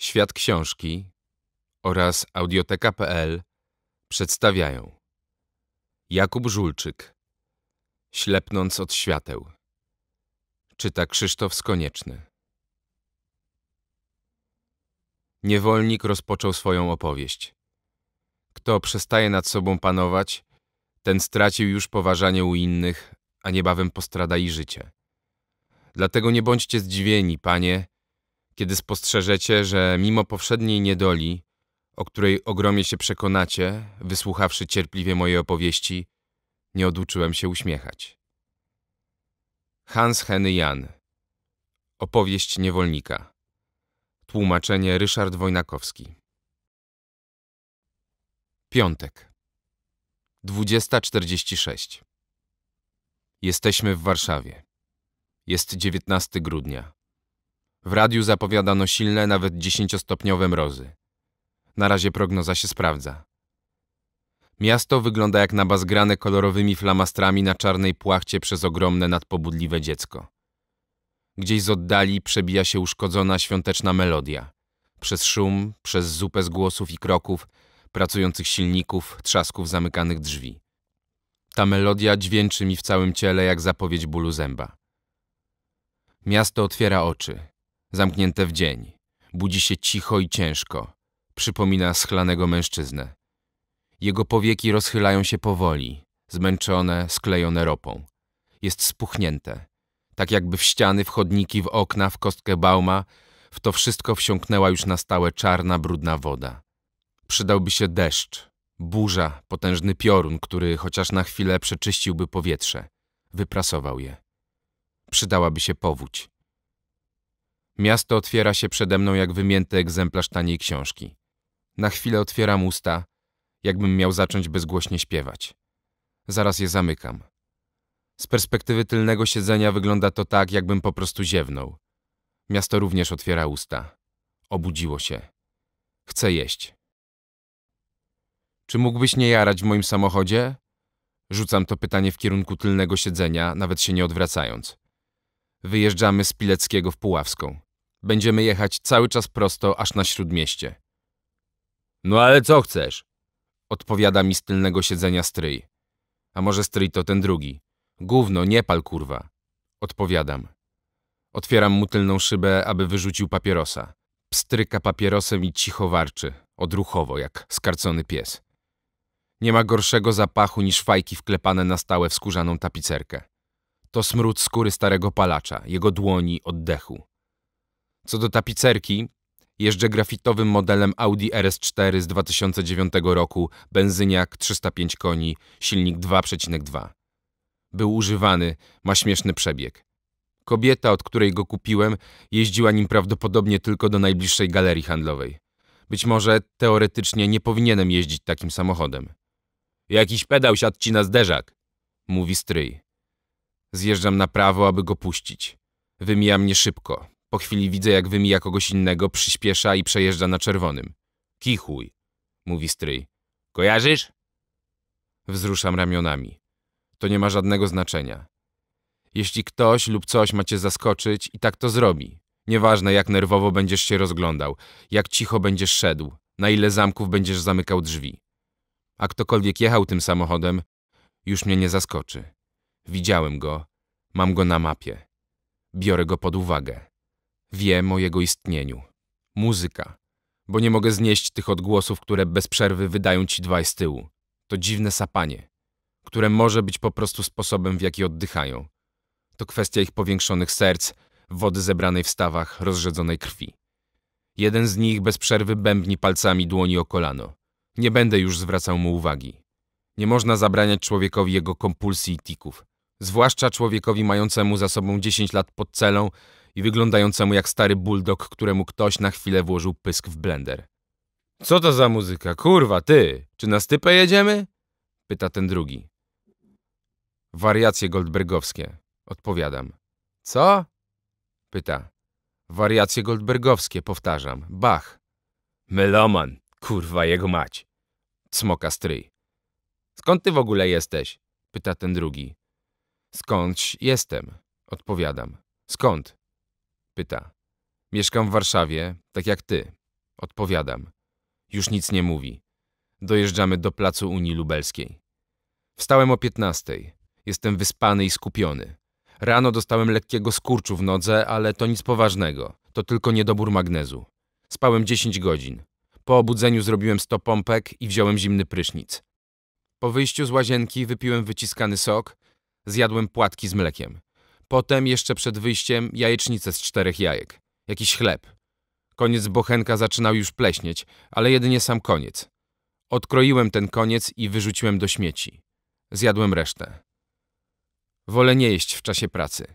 Świat Książki oraz audioteka.pl przedstawiają Jakub Żulczyk Ślepnąc od świateł Czyta Krzysztof Skonieczny Niewolnik rozpoczął swoją opowieść. Kto przestaje nad sobą panować, ten stracił już poważanie u innych, a niebawem postrada i życie. Dlatego nie bądźcie zdziwieni, panie, kiedy spostrzeżecie, że mimo powszedniej niedoli, o której ogromie się przekonacie, wysłuchawszy cierpliwie mojej opowieści, nie oduczyłem się uśmiechać. Hans Henny Jan Opowieść niewolnika Tłumaczenie Ryszard Wojnakowski Piątek 20.46 Jesteśmy w Warszawie. Jest 19 grudnia. W radiu zapowiadano silne, nawet dziesięciostopniowe mrozy. Na razie prognoza się sprawdza. Miasto wygląda jak nabazgrane kolorowymi flamastrami na czarnej płachcie przez ogromne nadpobudliwe dziecko. Gdzieś z oddali przebija się uszkodzona świąteczna melodia. Przez szum, przez zupę z głosów i kroków, pracujących silników, trzasków zamykanych drzwi. Ta melodia dźwięczy mi w całym ciele jak zapowiedź bólu zęba. Miasto otwiera oczy zamknięte w dzień. Budzi się cicho i ciężko. Przypomina schlanego mężczyznę. Jego powieki rozchylają się powoli, zmęczone, sklejone ropą. Jest spuchnięte. Tak jakby w ściany, w chodniki, w okna, w kostkę bauma, w to wszystko wsiąknęła już na stałe czarna, brudna woda. Przydałby się deszcz, burza, potężny piorun, który chociaż na chwilę przeczyściłby powietrze. Wyprasował je. Przydałaby się powódź. Miasto otwiera się przede mną jak wymięty egzemplarz taniej książki. Na chwilę otwieram usta, jakbym miał zacząć bezgłośnie śpiewać. Zaraz je zamykam. Z perspektywy tylnego siedzenia wygląda to tak, jakbym po prostu ziewnął. Miasto również otwiera usta. Obudziło się. Chcę jeść. Czy mógłbyś nie jarać w moim samochodzie? Rzucam to pytanie w kierunku tylnego siedzenia, nawet się nie odwracając. Wyjeżdżamy z Pileckiego w Puławską. Będziemy jechać cały czas prosto, aż na śródmieście. No ale co chcesz? Odpowiada mi z tylnego siedzenia stryj. A może stryj to ten drugi. Gówno, nie pal kurwa. Odpowiadam. Otwieram mu tylną szybę, aby wyrzucił papierosa. Pstryka papierosem i cicho warczy, odruchowo, jak skarcony pies. Nie ma gorszego zapachu niż fajki wklepane na stałe w skórzaną tapicerkę. To smród skóry starego palacza, jego dłoni, oddechu. Co do tapicerki, jeżdżę grafitowym modelem Audi RS4 z 2009 roku, benzyniak 305 koni, silnik 2,2. Był używany, ma śmieszny przebieg. Kobieta, od której go kupiłem, jeździła nim prawdopodobnie tylko do najbliższej galerii handlowej. Być może teoretycznie nie powinienem jeździć takim samochodem. Jakiś pedał się na zderzak, mówi stryj. Zjeżdżam na prawo, aby go puścić. Wymija mnie szybko, po chwili widzę, jak wymija kogoś innego, przyspiesza i przejeżdża na czerwonym. Kichuj, mówi stryj. Kojarzysz? Wzruszam ramionami. To nie ma żadnego znaczenia. Jeśli ktoś lub coś ma cię zaskoczyć, i tak to zrobi. Nieważne, jak nerwowo będziesz się rozglądał, jak cicho będziesz szedł, na ile zamków będziesz zamykał drzwi. A ktokolwiek jechał tym samochodem, już mnie nie zaskoczy. Widziałem go, mam go na mapie. Biorę go pod uwagę. Wiem o jego istnieniu. Muzyka. Bo nie mogę znieść tych odgłosów, które bez przerwy wydają ci dwaj z tyłu. To dziwne sapanie, które może być po prostu sposobem, w jaki oddychają. To kwestia ich powiększonych serc, wody zebranej w stawach, rozrzedzonej krwi. Jeden z nich bez przerwy bębni palcami dłoni o kolano. Nie będę już zwracał mu uwagi. Nie można zabraniać człowiekowi jego kompulsji i tików. Zwłaszcza człowiekowi mającemu za sobą 10 lat pod celą i wyglądającemu jak stary bulldog, któremu ktoś na chwilę włożył pysk w blender. Co to za muzyka? Kurwa, ty! Czy na stypę jedziemy? Pyta ten drugi. Wariacje goldbergowskie. Odpowiadam. Co? Pyta. Wariacje goldbergowskie, powtarzam. Bach. Meloman. Kurwa, jego mać. Cmoka stryj. Skąd ty w ogóle jesteś? Pyta ten drugi. Skądś jestem. Odpowiadam. Skąd? Pyta. Mieszkam w Warszawie, tak jak ty. Odpowiadam. Już nic nie mówi. Dojeżdżamy do placu Unii Lubelskiej. Wstałem o 15. Jestem wyspany i skupiony. Rano dostałem lekkiego skurczu w nodze, ale to nic poważnego. To tylko niedobór magnezu. Spałem 10 godzin. Po obudzeniu zrobiłem 100 pompek i wziąłem zimny prysznic. Po wyjściu z łazienki wypiłem wyciskany sok, zjadłem płatki z mlekiem. Potem jeszcze przed wyjściem jajecznicę z czterech jajek. Jakiś chleb. Koniec bochenka zaczynał już pleśnieć, ale jedynie sam koniec. Odkroiłem ten koniec i wyrzuciłem do śmieci. Zjadłem resztę. Wolę nie jeść w czasie pracy.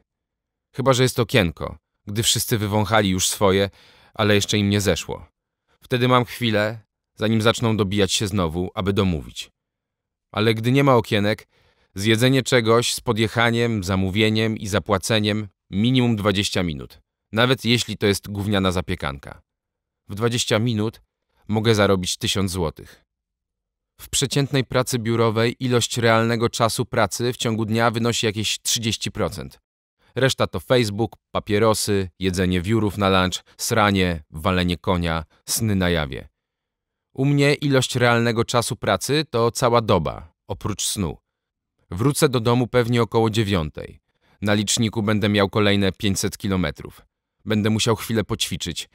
Chyba, że jest okienko, gdy wszyscy wywąchali już swoje, ale jeszcze im nie zeszło. Wtedy mam chwilę, zanim zaczną dobijać się znowu, aby domówić. Ale gdy nie ma okienek, Zjedzenie czegoś z podjechaniem, zamówieniem i zapłaceniem minimum 20 minut, nawet jeśli to jest gówniana zapiekanka. W 20 minut mogę zarobić 1000 złotych. W przeciętnej pracy biurowej ilość realnego czasu pracy w ciągu dnia wynosi jakieś 30%. Reszta to Facebook, papierosy, jedzenie wiórów na lunch, sranie, walenie konia, sny na jawie. U mnie ilość realnego czasu pracy to cała doba, oprócz snu. Wrócę do domu pewnie około dziewiątej. Na liczniku będę miał kolejne 500 kilometrów. Będę musiał chwilę poćwiczyć,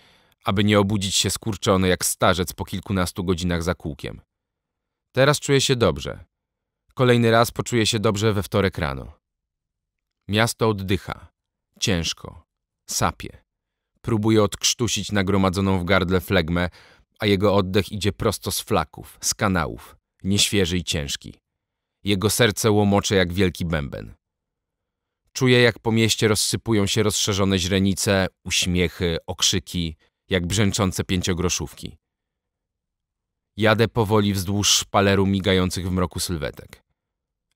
aby nie obudzić się skurczony jak starzec po kilkunastu godzinach za kółkiem. Teraz czuję się dobrze. Kolejny raz poczuję się dobrze we wtorek rano. Miasto oddycha. Ciężko. Sapie. Próbuje odkrztusić nagromadzoną w gardle flegmę, a jego oddech idzie prosto z flaków, z kanałów. Nieświeży i ciężki. Jego serce łomocze jak wielki bęben. Czuję, jak po mieście rozsypują się rozszerzone źrenice, uśmiechy, okrzyki, jak brzęczące pięciogroszówki. Jadę powoli wzdłuż szpaleru migających w mroku sylwetek.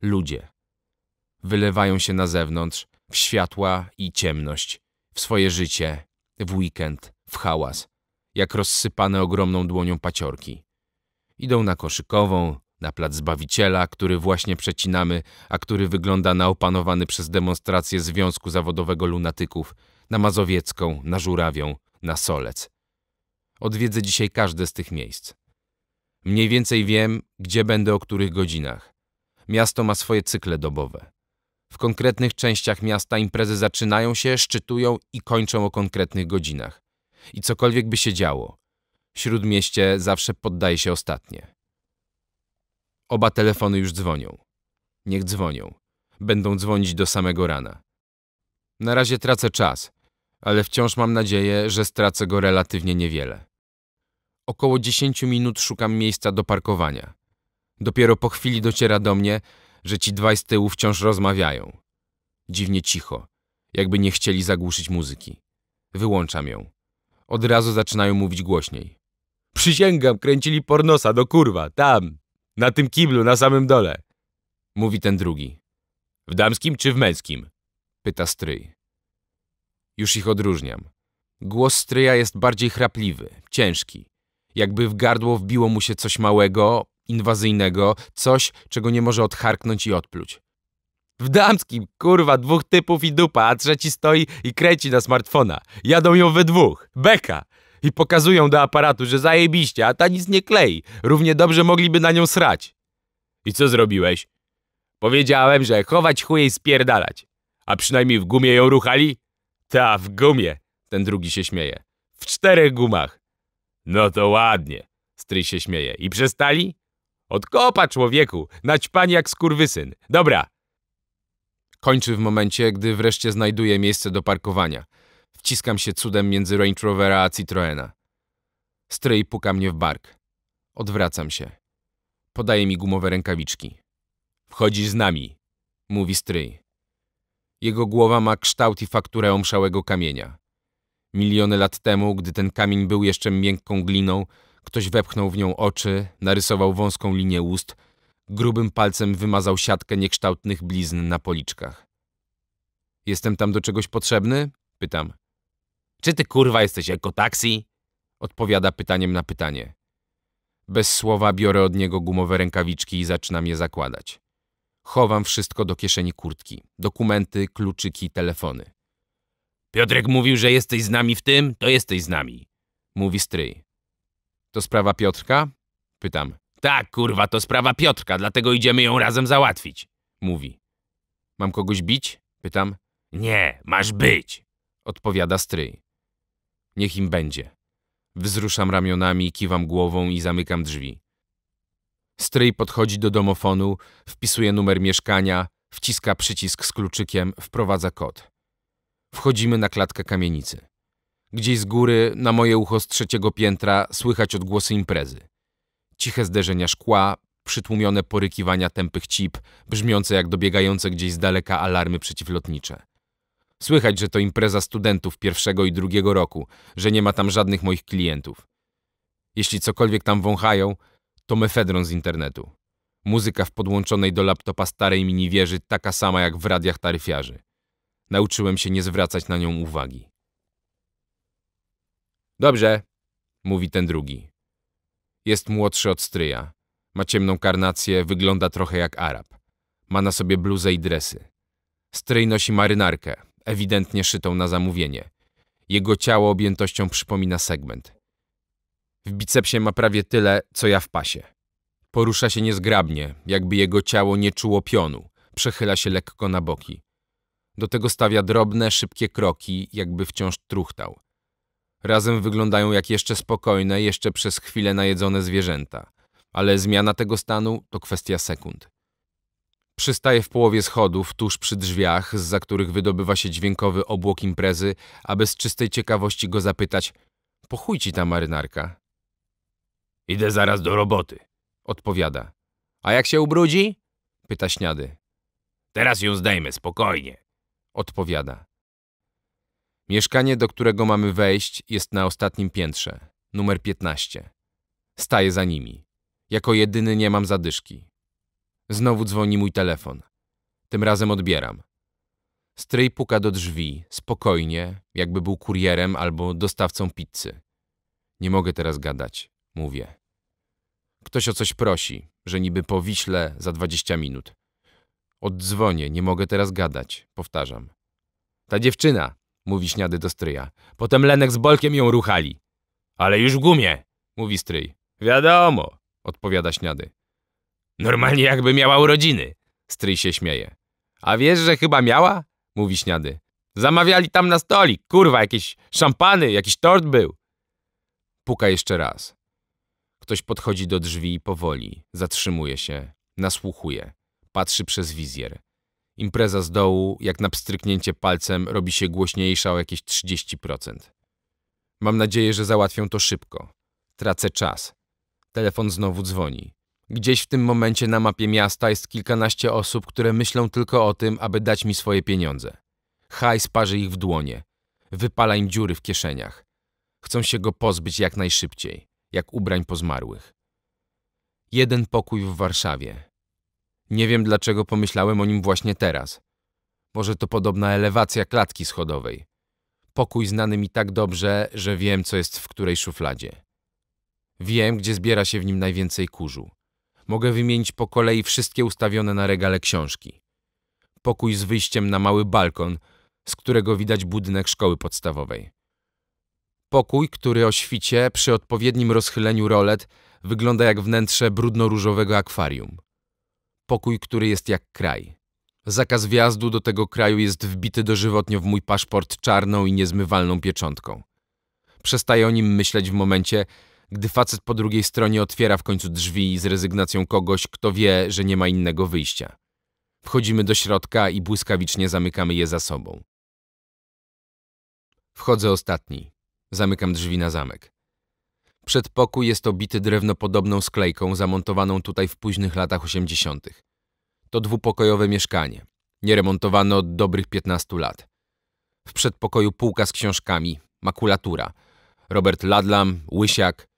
Ludzie. Wylewają się na zewnątrz, w światła i ciemność, w swoje życie, w weekend, w hałas, jak rozsypane ogromną dłonią paciorki. Idą na koszykową, na plac Zbawiciela, który właśnie przecinamy, a który wygląda na opanowany przez demonstrację Związku Zawodowego Lunatyków, na Mazowiecką, na Żurawią, na Solec. Odwiedzę dzisiaj każde z tych miejsc. Mniej więcej wiem, gdzie będę o których godzinach. Miasto ma swoje cykle dobowe. W konkretnych częściach miasta imprezy zaczynają się, szczytują i kończą o konkretnych godzinach. I cokolwiek by się działo, śródmieście zawsze poddaje się ostatnie. Oba telefony już dzwonią. Niech dzwonią. Będą dzwonić do samego rana. Na razie tracę czas, ale wciąż mam nadzieję, że stracę go relatywnie niewiele. Około 10 minut szukam miejsca do parkowania. Dopiero po chwili dociera do mnie, że ci dwaj z tyłu wciąż rozmawiają. Dziwnie cicho, jakby nie chcieli zagłuszyć muzyki. Wyłączam ją. Od razu zaczynają mówić głośniej. Przysięgam, kręcili pornosa, do no kurwa, tam, na tym kiblu, na samym dole. Mówi ten drugi. W damskim czy w męskim? Pyta stryj. Już ich odróżniam. Głos stryja jest bardziej chrapliwy, ciężki. Jakby w gardło wbiło mu się coś małego, inwazyjnego, coś, czego nie może odcharknąć i odpluć. W damskim, kurwa, dwóch typów i dupa, a trzeci stoi i kręci na smartfona. Jadą ją we dwóch. Beka! i pokazują do aparatu, że zajebiście, a ta nic nie klei. Równie dobrze mogliby na nią srać. I co zrobiłeś? Powiedziałem, że chować chuje i spierdalać. A przynajmniej w gumie ją ruchali? Ta, w gumie. Ten drugi się śmieje. W czterech gumach. No to ładnie. Stryj się śmieje. I przestali? Od kopa człowieku, naćpani jak skurwysyn. Dobra. Kończy w momencie, gdy wreszcie znajduje miejsce do parkowania. Wciskam się cudem między Range Rovera a Citroena. Stryj puka mnie w bark. Odwracam się. Podaje mi gumowe rękawiczki. Wchodzisz z nami, mówi stryj. Jego głowa ma kształt i fakturę omszałego kamienia. Miliony lat temu, gdy ten kamień był jeszcze miękką gliną, ktoś wepchnął w nią oczy, narysował wąską linię ust, grubym palcem wymazał siatkę niekształtnych blizn na policzkach. Jestem tam do czegoś potrzebny? Pytam. Czy ty kurwa jesteś ekotaksi? Odpowiada pytaniem na pytanie. Bez słowa biorę od niego gumowe rękawiczki i zaczynam je zakładać. Chowam wszystko do kieszeni kurtki. Dokumenty, kluczyki, telefony. Piotrek mówił, że jesteś z nami w tym, to jesteś z nami. Mówi stryj. To sprawa Piotrka? Pytam. Tak, kurwa, to sprawa Piotrka, dlatego idziemy ją razem załatwić. Mówi. Mam kogoś bić? Pytam. Nie, masz być. Odpowiada stryj. Niech im będzie. Wzruszam ramionami, kiwam głową i zamykam drzwi. Stryj podchodzi do domofonu, wpisuje numer mieszkania, wciska przycisk z kluczykiem, wprowadza kod. Wchodzimy na klatkę kamienicy. Gdzieś z góry, na moje ucho z trzeciego piętra, słychać odgłosy imprezy. Ciche zderzenia szkła, przytłumione porykiwania tępych cip, brzmiące jak dobiegające gdzieś z daleka alarmy przeciwlotnicze. Słychać, że to impreza studentów pierwszego i drugiego roku, że nie ma tam żadnych moich klientów. Jeśli cokolwiek tam wąchają, to mefedron z internetu. Muzyka w podłączonej do laptopa starej mini wieży taka sama jak w radiach taryfiarzy. Nauczyłem się nie zwracać na nią uwagi. Dobrze, mówi ten drugi. Jest młodszy od stryja. Ma ciemną karnację, wygląda trochę jak Arab. Ma na sobie bluzę i dresy. Stryj nosi marynarkę, ewidentnie szytą na zamówienie. Jego ciało objętością przypomina segment. W bicepsie ma prawie tyle, co ja w pasie. Porusza się niezgrabnie, jakby jego ciało nie czuło pionu. Przechyla się lekko na boki. Do tego stawia drobne, szybkie kroki, jakby wciąż truchtał. Razem wyglądają jak jeszcze spokojne, jeszcze przez chwilę najedzone zwierzęta. Ale zmiana tego stanu to kwestia sekund. Przystaje w połowie schodów, tuż przy drzwiach, za których wydobywa się dźwiękowy obłok imprezy, aby z czystej ciekawości go zapytać – po ci ta marynarka? – Idę zaraz do roboty – odpowiada. – A jak się ubrudzi? – pyta Śniady. – Teraz ją zdejmę, spokojnie – odpowiada. Mieszkanie, do którego mamy wejść, jest na ostatnim piętrze, numer 15. Staję za nimi. Jako jedyny nie mam zadyszki. Znowu dzwoni mój telefon. Tym razem odbieram. Stryj puka do drzwi, spokojnie, jakby był kurierem albo dostawcą pizzy. Nie mogę teraz gadać, mówię. Ktoś o coś prosi, że niby po Wiśle za dwadzieścia minut. Oddzwonię, nie mogę teraz gadać, powtarzam. Ta dziewczyna, mówi śniady do stryja. Potem Lenek z Bolkiem ją ruchali. Ale już w gumie, mówi stryj. Wiadomo, odpowiada śniady. Normalnie jakby miała urodziny. Stryj się śmieje. A wiesz, że chyba miała? Mówi śniady. Zamawiali tam na stolik, kurwa, jakieś szampany, jakiś tort był. Puka jeszcze raz. Ktoś podchodzi do drzwi powoli, zatrzymuje się, nasłuchuje, patrzy przez wizjer. Impreza z dołu, jak na pstryknięcie palcem, robi się głośniejsza o jakieś 30%. Mam nadzieję, że załatwią to szybko. Tracę czas. Telefon znowu dzwoni. Gdzieś w tym momencie na mapie miasta jest kilkanaście osób, które myślą tylko o tym, aby dać mi swoje pieniądze. Hajs parzy ich w dłonie. Wypala im dziury w kieszeniach. Chcą się go pozbyć jak najszybciej, jak ubrań pozmarłych. Jeden pokój w Warszawie. Nie wiem, dlaczego pomyślałem o nim właśnie teraz. Może to podobna elewacja klatki schodowej. Pokój znany mi tak dobrze, że wiem, co jest w której szufladzie. Wiem, gdzie zbiera się w nim najwięcej kurzu. Mogę wymienić po kolei wszystkie ustawione na regale książki. Pokój z wyjściem na mały balkon, z którego widać budynek szkoły podstawowej. Pokój, który o świcie, przy odpowiednim rozchyleniu rolet, wygląda jak wnętrze brudno-różowego akwarium. Pokój, który jest jak kraj. Zakaz wjazdu do tego kraju jest wbity dożywotnio w mój paszport czarną i niezmywalną pieczątką. Przestaję o nim myśleć w momencie, gdy facet po drugiej stronie otwiera w końcu drzwi z rezygnacją kogoś, kto wie, że nie ma innego wyjścia. Wchodzimy do środka i błyskawicznie zamykamy je za sobą. Wchodzę ostatni. Zamykam drzwi na zamek. Przedpokój jest obity drewnopodobną sklejką zamontowaną tutaj w późnych latach 80. To dwupokojowe mieszkanie, nieremontowane od dobrych 15 lat. W przedpokoju półka z książkami, makulatura. Robert Ladlam, Łysiak,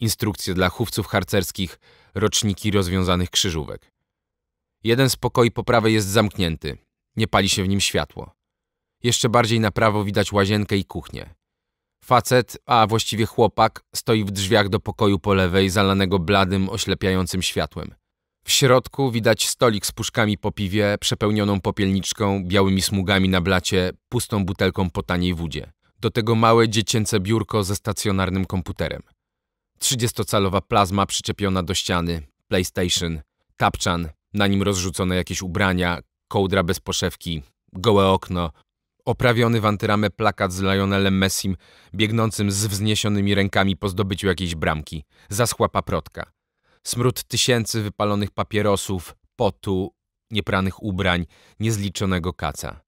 instrukcje dla chówców harcerskich, roczniki rozwiązanych krzyżówek. Jeden z pokoi po prawej jest zamknięty, nie pali się w nim światło. Jeszcze bardziej na prawo widać łazienkę i kuchnię. Facet, a właściwie chłopak, stoi w drzwiach do pokoju po lewej, zalanego bladym, oślepiającym światłem. W środku widać stolik z puszkami po piwie, przepełnioną popielniczką, białymi smugami na blacie, pustą butelką po taniej wódzie. Do tego małe dziecięce biurko ze stacjonarnym komputerem. 30-calowa plazma przyczepiona do ściany, PlayStation, tapczan, na nim rozrzucone jakieś ubrania, kołdra bez poszewki, gołe okno, oprawiony w antyramę plakat z Lionelem Messim, biegnącym z wzniesionymi rękami po zdobyciu jakiejś bramki, zaschła paprotka. Smród tysięcy wypalonych papierosów, potu, niepranych ubrań, niezliczonego kaca.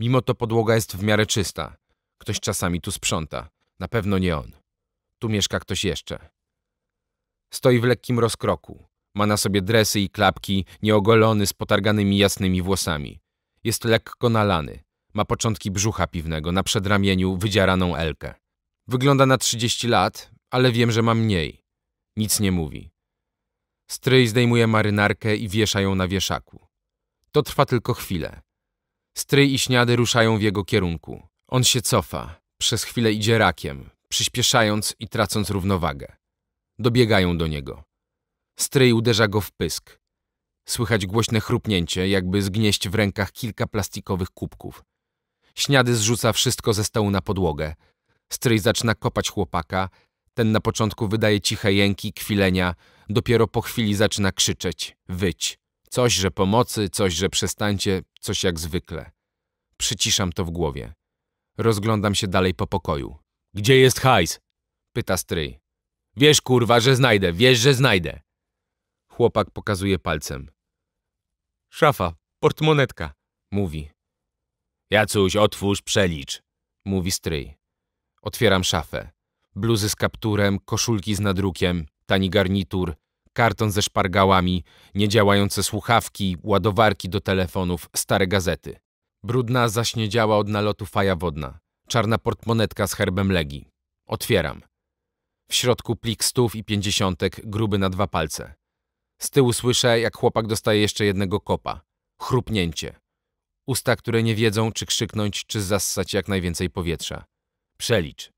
Mimo to podłoga jest w miarę czysta. Ktoś czasami tu sprząta. Na pewno nie on. Tu mieszka ktoś jeszcze. Stoi w lekkim rozkroku. Ma na sobie dresy i klapki, nieogolony, z potarganymi jasnymi włosami. Jest lekko nalany. Ma początki brzucha piwnego, na przedramieniu wydzieraną elkę. Wygląda na 30 lat, ale wiem, że ma mniej. Nic nie mówi. Stryj zdejmuje marynarkę i wiesza ją na wieszaku. To trwa tylko chwilę. Stryj i śniady ruszają w jego kierunku. On się cofa. Przez chwilę idzie rakiem przyspieszając i tracąc równowagę. Dobiegają do niego. Stryj uderza go w pysk. Słychać głośne chrupnięcie, jakby zgnieść w rękach kilka plastikowych kubków. Śniady zrzuca wszystko ze stołu na podłogę. Stryj zaczyna kopać chłopaka. Ten na początku wydaje ciche jęki, kwilenia. Dopiero po chwili zaczyna krzyczeć, wyć. Coś, że pomocy, coś, że przestańcie, coś jak zwykle. Przyciszam to w głowie. Rozglądam się dalej po pokoju. Gdzie jest hajs? Pyta stryj. Wiesz kurwa, że znajdę, wiesz, że znajdę. Chłopak pokazuje palcem. Szafa, portmonetka, mówi. Jacuś, otwórz, przelicz, mówi stryj. Otwieram szafę. Bluzy z kapturem, koszulki z nadrukiem, tani garnitur, karton ze szpargałami, niedziałające słuchawki, ładowarki do telefonów, stare gazety. Brudna, zaśniedziała od nalotu faja wodna. Czarna portmonetka z herbem Legi. Otwieram. W środku plik stów i pięćdziesiątek, gruby na dwa palce. Z tyłu słyszę, jak chłopak dostaje jeszcze jednego kopa. Chrupnięcie. Usta, które nie wiedzą, czy krzyknąć, czy zassać jak najwięcej powietrza. Przelicz.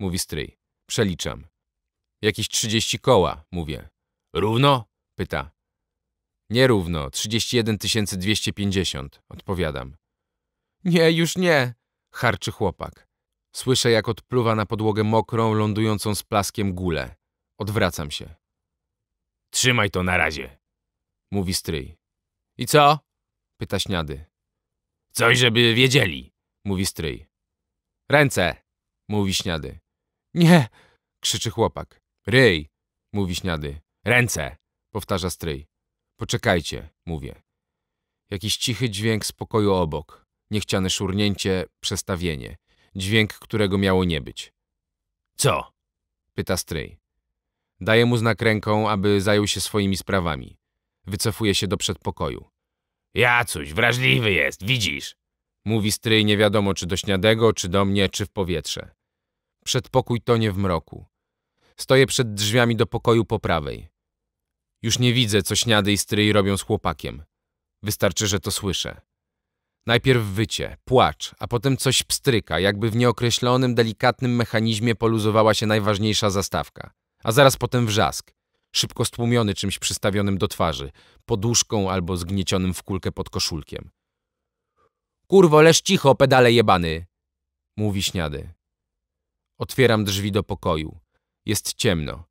Mówi stryj. Przeliczam. Jakieś trzydzieści koła, mówię. Równo? Pyta. Nierówno, dwieście pięćdziesiąt. odpowiadam. Nie, już nie, Charczy chłopak. Słyszę, jak odpluwa na podłogę mokrą, lądującą z plaskiem gulę. Odwracam się. Trzymaj to na razie, mówi stryj. I co? pyta śniady. Coś, żeby wiedzieli, mówi stryj. Ręce, mówi śniady. Nie, krzyczy chłopak. Ryj, mówi śniady. Ręce, powtarza stryj. Poczekajcie, mówię. Jakiś cichy dźwięk spokoju obok niechciane szurnięcie, przestawienie, dźwięk, którego miało nie być. Co? pyta stryj. Daje mu znak ręką, aby zajął się swoimi sprawami. Wycofuje się do przedpokoju. Ja coś, wrażliwy jest, widzisz? Mówi stryj nie wiadomo czy do śniadego, czy do mnie, czy w powietrze. Przedpokój tonie w mroku. Stoję przed drzwiami do pokoju po prawej. Już nie widzę, co śniady i stryj robią z chłopakiem. Wystarczy, że to słyszę. Najpierw wycie, płacz, a potem coś pstryka, jakby w nieokreślonym, delikatnym mechanizmie poluzowała się najważniejsza zastawka. A zaraz potem wrzask, szybko stłumiony czymś przystawionym do twarzy, poduszką albo zgniecionym w kulkę pod koszulkiem. Kurwo, leż cicho, pedale jebany! Mówi śniady. Otwieram drzwi do pokoju. Jest ciemno.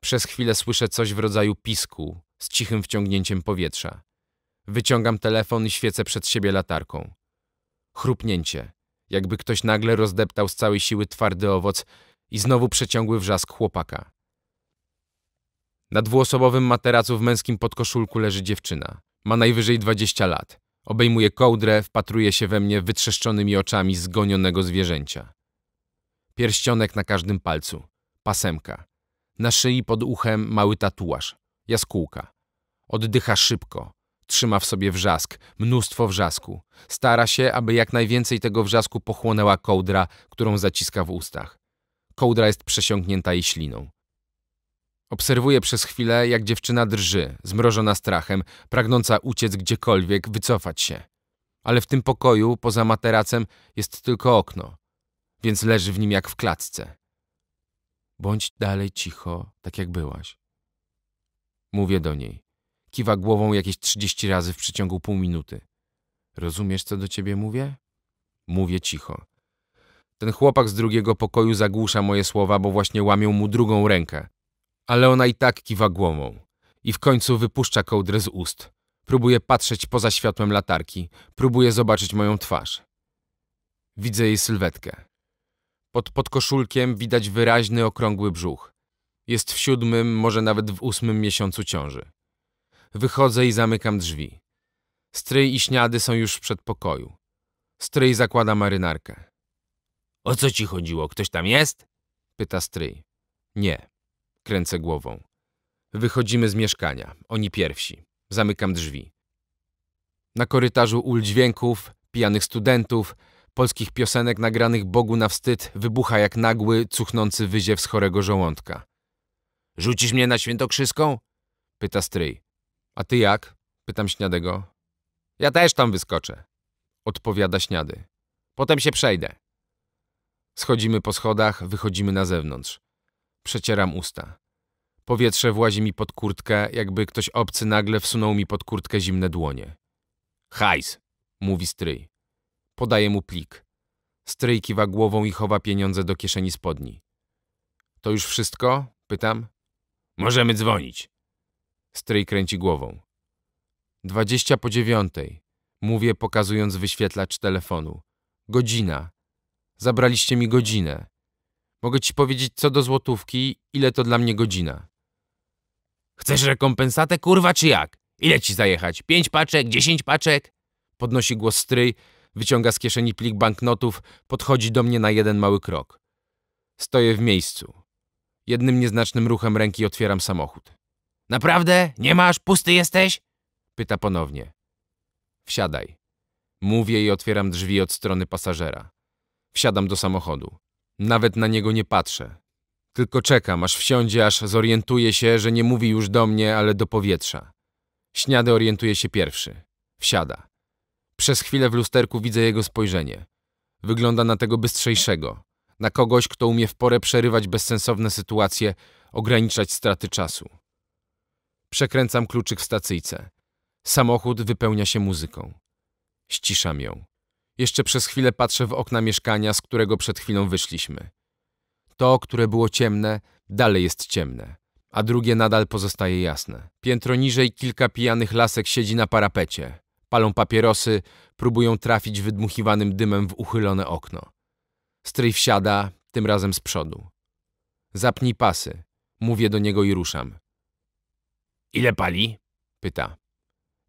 Przez chwilę słyszę coś w rodzaju pisku z cichym wciągnięciem powietrza. Wyciągam telefon i świecę przed siebie latarką. Chrupnięcie, jakby ktoś nagle rozdeptał z całej siły twardy owoc i znowu przeciągły wrzask chłopaka. Na dwuosobowym materacu w męskim podkoszulku leży dziewczyna. Ma najwyżej 20 lat. Obejmuje kołdrę, wpatruje się we mnie wytrzeszczonymi oczami zgonionego zwierzęcia. Pierścionek na każdym palcu. Pasemka. Na szyi pod uchem mały tatuaż. Jaskółka. Oddycha szybko. Trzyma w sobie wrzask, mnóstwo wrzasku. Stara się, aby jak najwięcej tego wrzasku pochłonęła kołdra, którą zaciska w ustach. Kołdra jest przesiąknięta jej śliną. Obserwuje przez chwilę, jak dziewczyna drży, zmrożona strachem, pragnąca uciec gdziekolwiek, wycofać się. Ale w tym pokoju, poza materacem, jest tylko okno, więc leży w nim jak w klatce. Bądź dalej cicho, tak jak byłaś. Mówię do niej. Kiwa głową jakieś trzydzieści razy w przeciągu pół minuty. Rozumiesz, co do ciebie mówię? Mówię cicho. Ten chłopak z drugiego pokoju zagłusza moje słowa, bo właśnie łamią mu drugą rękę. Ale ona i tak kiwa głową. I w końcu wypuszcza kołdrę z ust. Próbuje patrzeć poza światłem latarki. Próbuje zobaczyć moją twarz. Widzę jej sylwetkę. Pod podkoszulkiem widać wyraźny, okrągły brzuch. Jest w siódmym, może nawet w ósmym miesiącu ciąży. Wychodzę i zamykam drzwi. Stryj i śniady są już w przedpokoju. Stryj zakłada marynarkę. O co ci chodziło? Ktoś tam jest? Pyta stryj. Nie. Kręcę głową. Wychodzimy z mieszkania. Oni pierwsi. Zamykam drzwi. Na korytarzu ul dźwięków, pijanych studentów, polskich piosenek nagranych Bogu na wstyd wybucha jak nagły, cuchnący wyziew z chorego żołądka. Rzucisz mnie na świętokrzyską? Pyta stryj. A ty jak? Pytam Śniadego. Ja też tam wyskoczę. Odpowiada Śniady. Potem się przejdę. Schodzimy po schodach, wychodzimy na zewnątrz. Przecieram usta. Powietrze włazi mi pod kurtkę, jakby ktoś obcy nagle wsunął mi pod kurtkę zimne dłonie. Hajs, mówi stryj. Podaję mu plik. Stryj kiwa głową i chowa pieniądze do kieszeni spodni. To już wszystko? Pytam. Możemy dzwonić, Stryj kręci głową. Dwadzieścia po dziewiątej. Mówię, pokazując wyświetlacz telefonu. Godzina. Zabraliście mi godzinę. Mogę ci powiedzieć co do złotówki, ile to dla mnie godzina. Chcesz rekompensatę, kurwa, czy jak? Ile ci zajechać? Pięć paczek? Dziesięć paczek? Podnosi głos stryj, wyciąga z kieszeni plik banknotów, podchodzi do mnie na jeden mały krok. Stoję w miejscu. Jednym nieznacznym ruchem ręki otwieram samochód. Naprawdę? Nie masz? Pusty jesteś? Pyta ponownie. Wsiadaj. Mówię i otwieram drzwi od strony pasażera. Wsiadam do samochodu. Nawet na niego nie patrzę. Tylko czekam, aż wsiądzie, aż zorientuje się, że nie mówi już do mnie, ale do powietrza. Śniady orientuje się pierwszy. Wsiada. Przez chwilę w lusterku widzę jego spojrzenie. Wygląda na tego bystrzejszego. Na kogoś, kto umie w porę przerywać bezsensowne sytuacje, ograniczać straty czasu. Przekręcam kluczyk w stacyjce. Samochód wypełnia się muzyką. Ściszam ją. Jeszcze przez chwilę patrzę w okna mieszkania, z którego przed chwilą wyszliśmy. To, które było ciemne, dalej jest ciemne, a drugie nadal pozostaje jasne. Piętro niżej kilka pijanych lasek siedzi na parapecie. Palą papierosy, próbują trafić wydmuchiwanym dymem w uchylone okno. Stryj wsiada, tym razem z przodu. Zapnij pasy. Mówię do niego i ruszam. Ile pali? Pyta.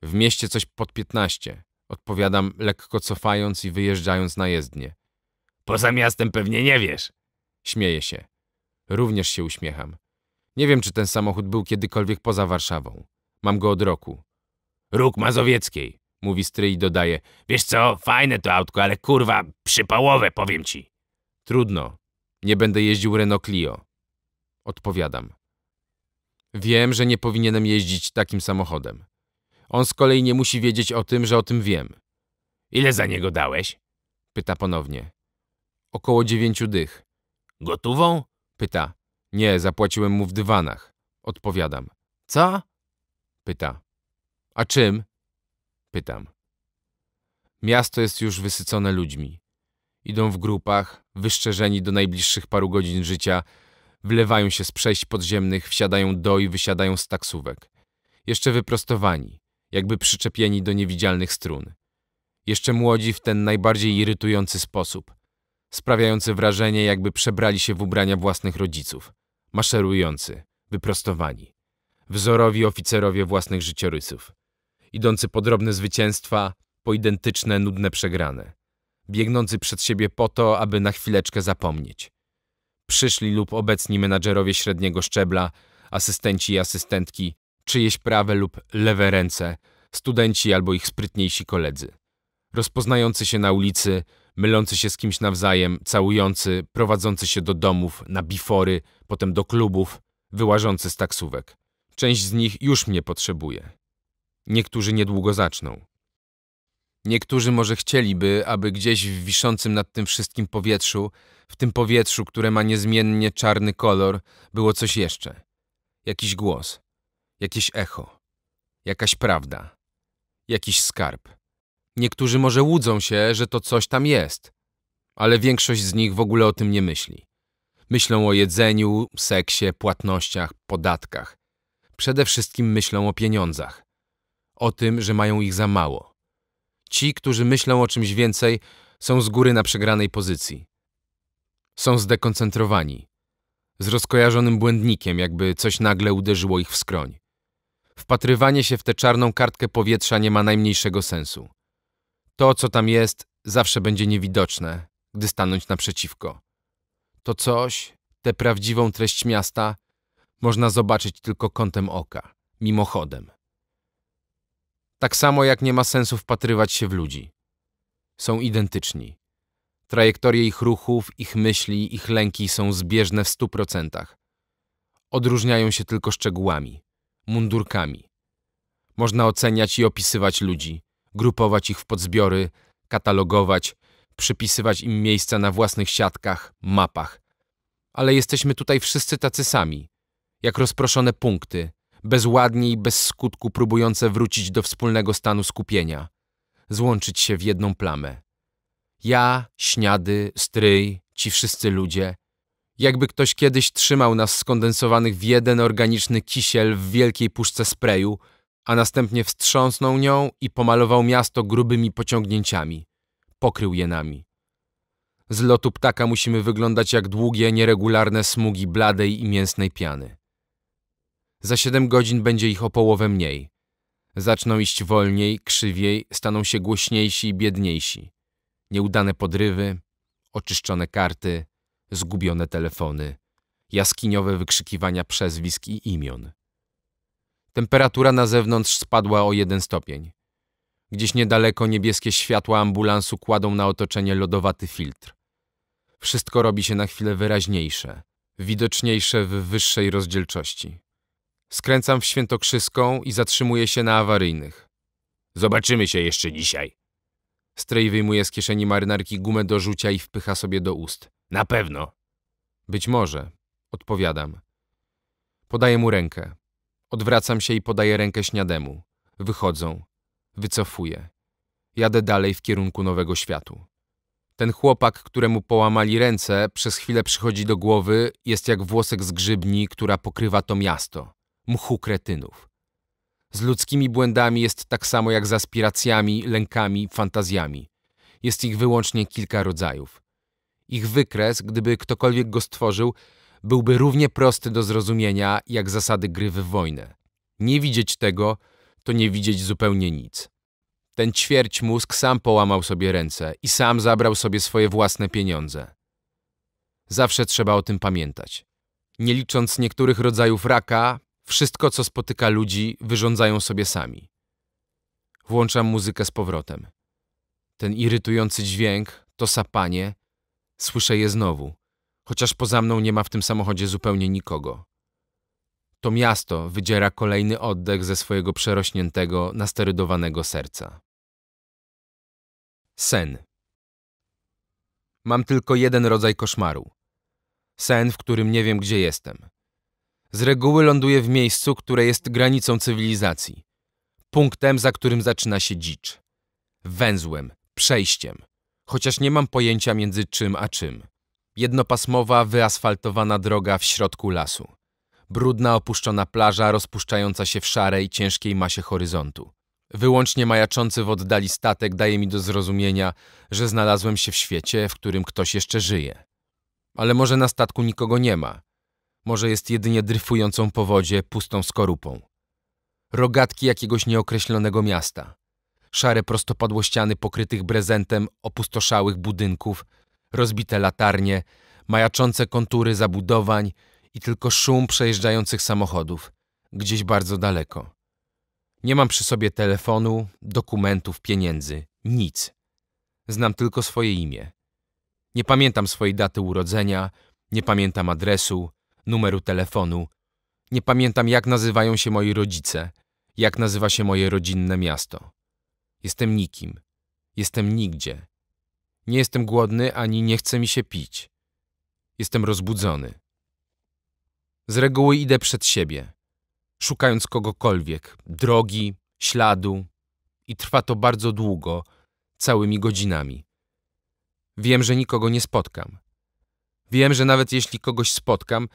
W mieście coś pod piętnaście. Odpowiadam, lekko cofając i wyjeżdżając na jezdnię. Poza miastem pewnie nie wiesz. Śmieje się. Również się uśmiecham. Nie wiem, czy ten samochód był kiedykolwiek poza Warszawą. Mam go od roku. Róg Mazowieckiej, mówi stryj i dodaje. Wiesz co, fajne to autko, ale kurwa, przypałowe, powiem ci. Trudno. Nie będę jeździł Renault Clio. Odpowiadam. Wiem, że nie powinienem jeździć takim samochodem. On z kolei nie musi wiedzieć o tym, że o tym wiem. Ile za niego dałeś? Pyta ponownie. Około dziewięciu dych. Gotową? Pyta. Nie, zapłaciłem mu w dywanach. Odpowiadam. Co? Pyta. A czym? Pytam. Miasto jest już wysycone ludźmi. Idą w grupach, wyszczerzeni do najbliższych paru godzin życia, Wlewają się z przejść podziemnych, wsiadają do i wysiadają z taksówek. Jeszcze wyprostowani, jakby przyczepieni do niewidzialnych strun. Jeszcze młodzi w ten najbardziej irytujący sposób, sprawiający wrażenie, jakby przebrali się w ubrania własnych rodziców. Maszerujący, wyprostowani. Wzorowi oficerowie własnych życiorysów. Idący po drobne zwycięstwa, po identyczne, nudne przegrane. Biegnący przed siebie po to, aby na chwileczkę zapomnieć przyszli lub obecni menadżerowie średniego szczebla, asystenci i asystentki, czyjeś prawe lub lewe ręce, studenci albo ich sprytniejsi koledzy. Rozpoznający się na ulicy, mylący się z kimś nawzajem, całujący, prowadzący się do domów, na bifory, potem do klubów, wyłażący z taksówek. Część z nich już mnie potrzebuje. Niektórzy niedługo zaczną. Niektórzy może chcieliby, aby gdzieś w wiszącym nad tym wszystkim powietrzu, w tym powietrzu, które ma niezmiennie czarny kolor, było coś jeszcze. Jakiś głos, jakieś echo, jakaś prawda, jakiś skarb. Niektórzy może łudzą się, że to coś tam jest, ale większość z nich w ogóle o tym nie myśli. Myślą o jedzeniu, seksie, płatnościach, podatkach. Przede wszystkim myślą o pieniądzach. O tym, że mają ich za mało Ci, którzy myślą o czymś więcej, są z góry na przegranej pozycji. Są zdekoncentrowani, z rozkojarzonym błędnikiem, jakby coś nagle uderzyło ich w skroń. Wpatrywanie się w tę czarną kartkę powietrza nie ma najmniejszego sensu. To, co tam jest, zawsze będzie niewidoczne, gdy stanąć naprzeciwko. To coś, tę prawdziwą treść miasta, można zobaczyć tylko kątem oka, mimochodem. Tak samo jak nie ma sensu wpatrywać się w ludzi. Są identyczni. Trajektorie ich ruchów, ich myśli, ich lęki są zbieżne w stu procentach. Odróżniają się tylko szczegółami, mundurkami. Można oceniać i opisywać ludzi, grupować ich w podzbiory, katalogować, przypisywać im miejsca na własnych siatkach, mapach. Ale jesteśmy tutaj wszyscy tacy sami, jak rozproszone punkty, bezładnie i bez skutku próbujące wrócić do wspólnego stanu skupienia, złączyć się w jedną plamę. Ja, śniady, stryj, ci wszyscy ludzie. Jakby ktoś kiedyś trzymał nas skondensowanych w jeden organiczny kisiel w wielkiej puszce sprayu, a następnie wstrząsnął nią i pomalował miasto grubymi pociągnięciami. Pokrył je nami. Z lotu ptaka musimy wyglądać jak długie, nieregularne smugi bladej i mięsnej piany. Za siedem godzin będzie ich o połowę mniej. Zaczną iść wolniej, krzywiej, staną się głośniejsi i biedniejsi. Nieudane podrywy, oczyszczone karty, zgubione telefony, jaskiniowe wykrzykiwania przezwisk i imion. Temperatura na zewnątrz spadła o jeden stopień. Gdzieś niedaleko niebieskie światła ambulansu kładą na otoczenie lodowaty filtr. Wszystko robi się na chwilę wyraźniejsze, widoczniejsze w wyższej rozdzielczości. Skręcam w Świętokrzyską i zatrzymuję się na awaryjnych. Zobaczymy się jeszcze dzisiaj. Strej wyjmuje z kieszeni marynarki gumę do rzucia i wpycha sobie do ust. Na pewno. Być może. Odpowiadam. Podaję mu rękę. Odwracam się i podaję rękę śniademu. Wychodzą. Wycofuję. Jadę dalej w kierunku nowego światu. Ten chłopak, któremu połamali ręce, przez chwilę przychodzi do głowy, jest jak włosek z grzybni, która pokrywa to miasto mchu kretynów. Z ludzkimi błędami jest tak samo jak z aspiracjami, lękami, fantazjami. Jest ich wyłącznie kilka rodzajów. Ich wykres, gdyby ktokolwiek go stworzył, byłby równie prosty do zrozumienia jak zasady gry w wojnę. Nie widzieć tego, to nie widzieć zupełnie nic. Ten ćwierć mózg sam połamał sobie ręce i sam zabrał sobie swoje własne pieniądze. Zawsze trzeba o tym pamiętać. Nie licząc niektórych rodzajów raka, wszystko, co spotyka ludzi, wyrządzają sobie sami. Włączam muzykę z powrotem. Ten irytujący dźwięk, to sapanie, słyszę je znowu, chociaż poza mną nie ma w tym samochodzie zupełnie nikogo. To miasto wydziera kolejny oddech ze swojego przerośniętego, nasterydowanego serca. Sen. Mam tylko jeden rodzaj koszmaru. Sen, w którym nie wiem, gdzie jestem z reguły ląduje w miejscu, które jest granicą cywilizacji. Punktem, za którym zaczyna się dzicz. Węzłem, przejściem. Chociaż nie mam pojęcia między czym a czym. Jednopasmowa, wyasfaltowana droga w środku lasu. Brudna, opuszczona plaża rozpuszczająca się w szarej, ciężkiej masie horyzontu. Wyłącznie majaczący w oddali statek daje mi do zrozumienia, że znalazłem się w świecie, w którym ktoś jeszcze żyje. Ale może na statku nikogo nie ma. Może jest jedynie dryfującą po wodzie, pustą skorupą. Rogatki jakiegoś nieokreślonego miasta. Szare prostopadłościany pokrytych brezentem opustoszałych budynków, rozbite latarnie, majaczące kontury zabudowań i tylko szum przejeżdżających samochodów, gdzieś bardzo daleko. Nie mam przy sobie telefonu, dokumentów, pieniędzy, nic. Znam tylko swoje imię. Nie pamiętam swojej daty urodzenia, nie pamiętam adresu, numeru telefonu. Nie pamiętam, jak nazywają się moi rodzice, jak nazywa się moje rodzinne miasto. Jestem nikim. Jestem nigdzie. Nie jestem głodny ani nie chce mi się pić. Jestem rozbudzony. Z reguły idę przed siebie, szukając kogokolwiek, drogi, śladu, i trwa to bardzo długo, całymi godzinami. Wiem, że nikogo nie spotkam. Wiem, że nawet jeśli kogoś spotkam,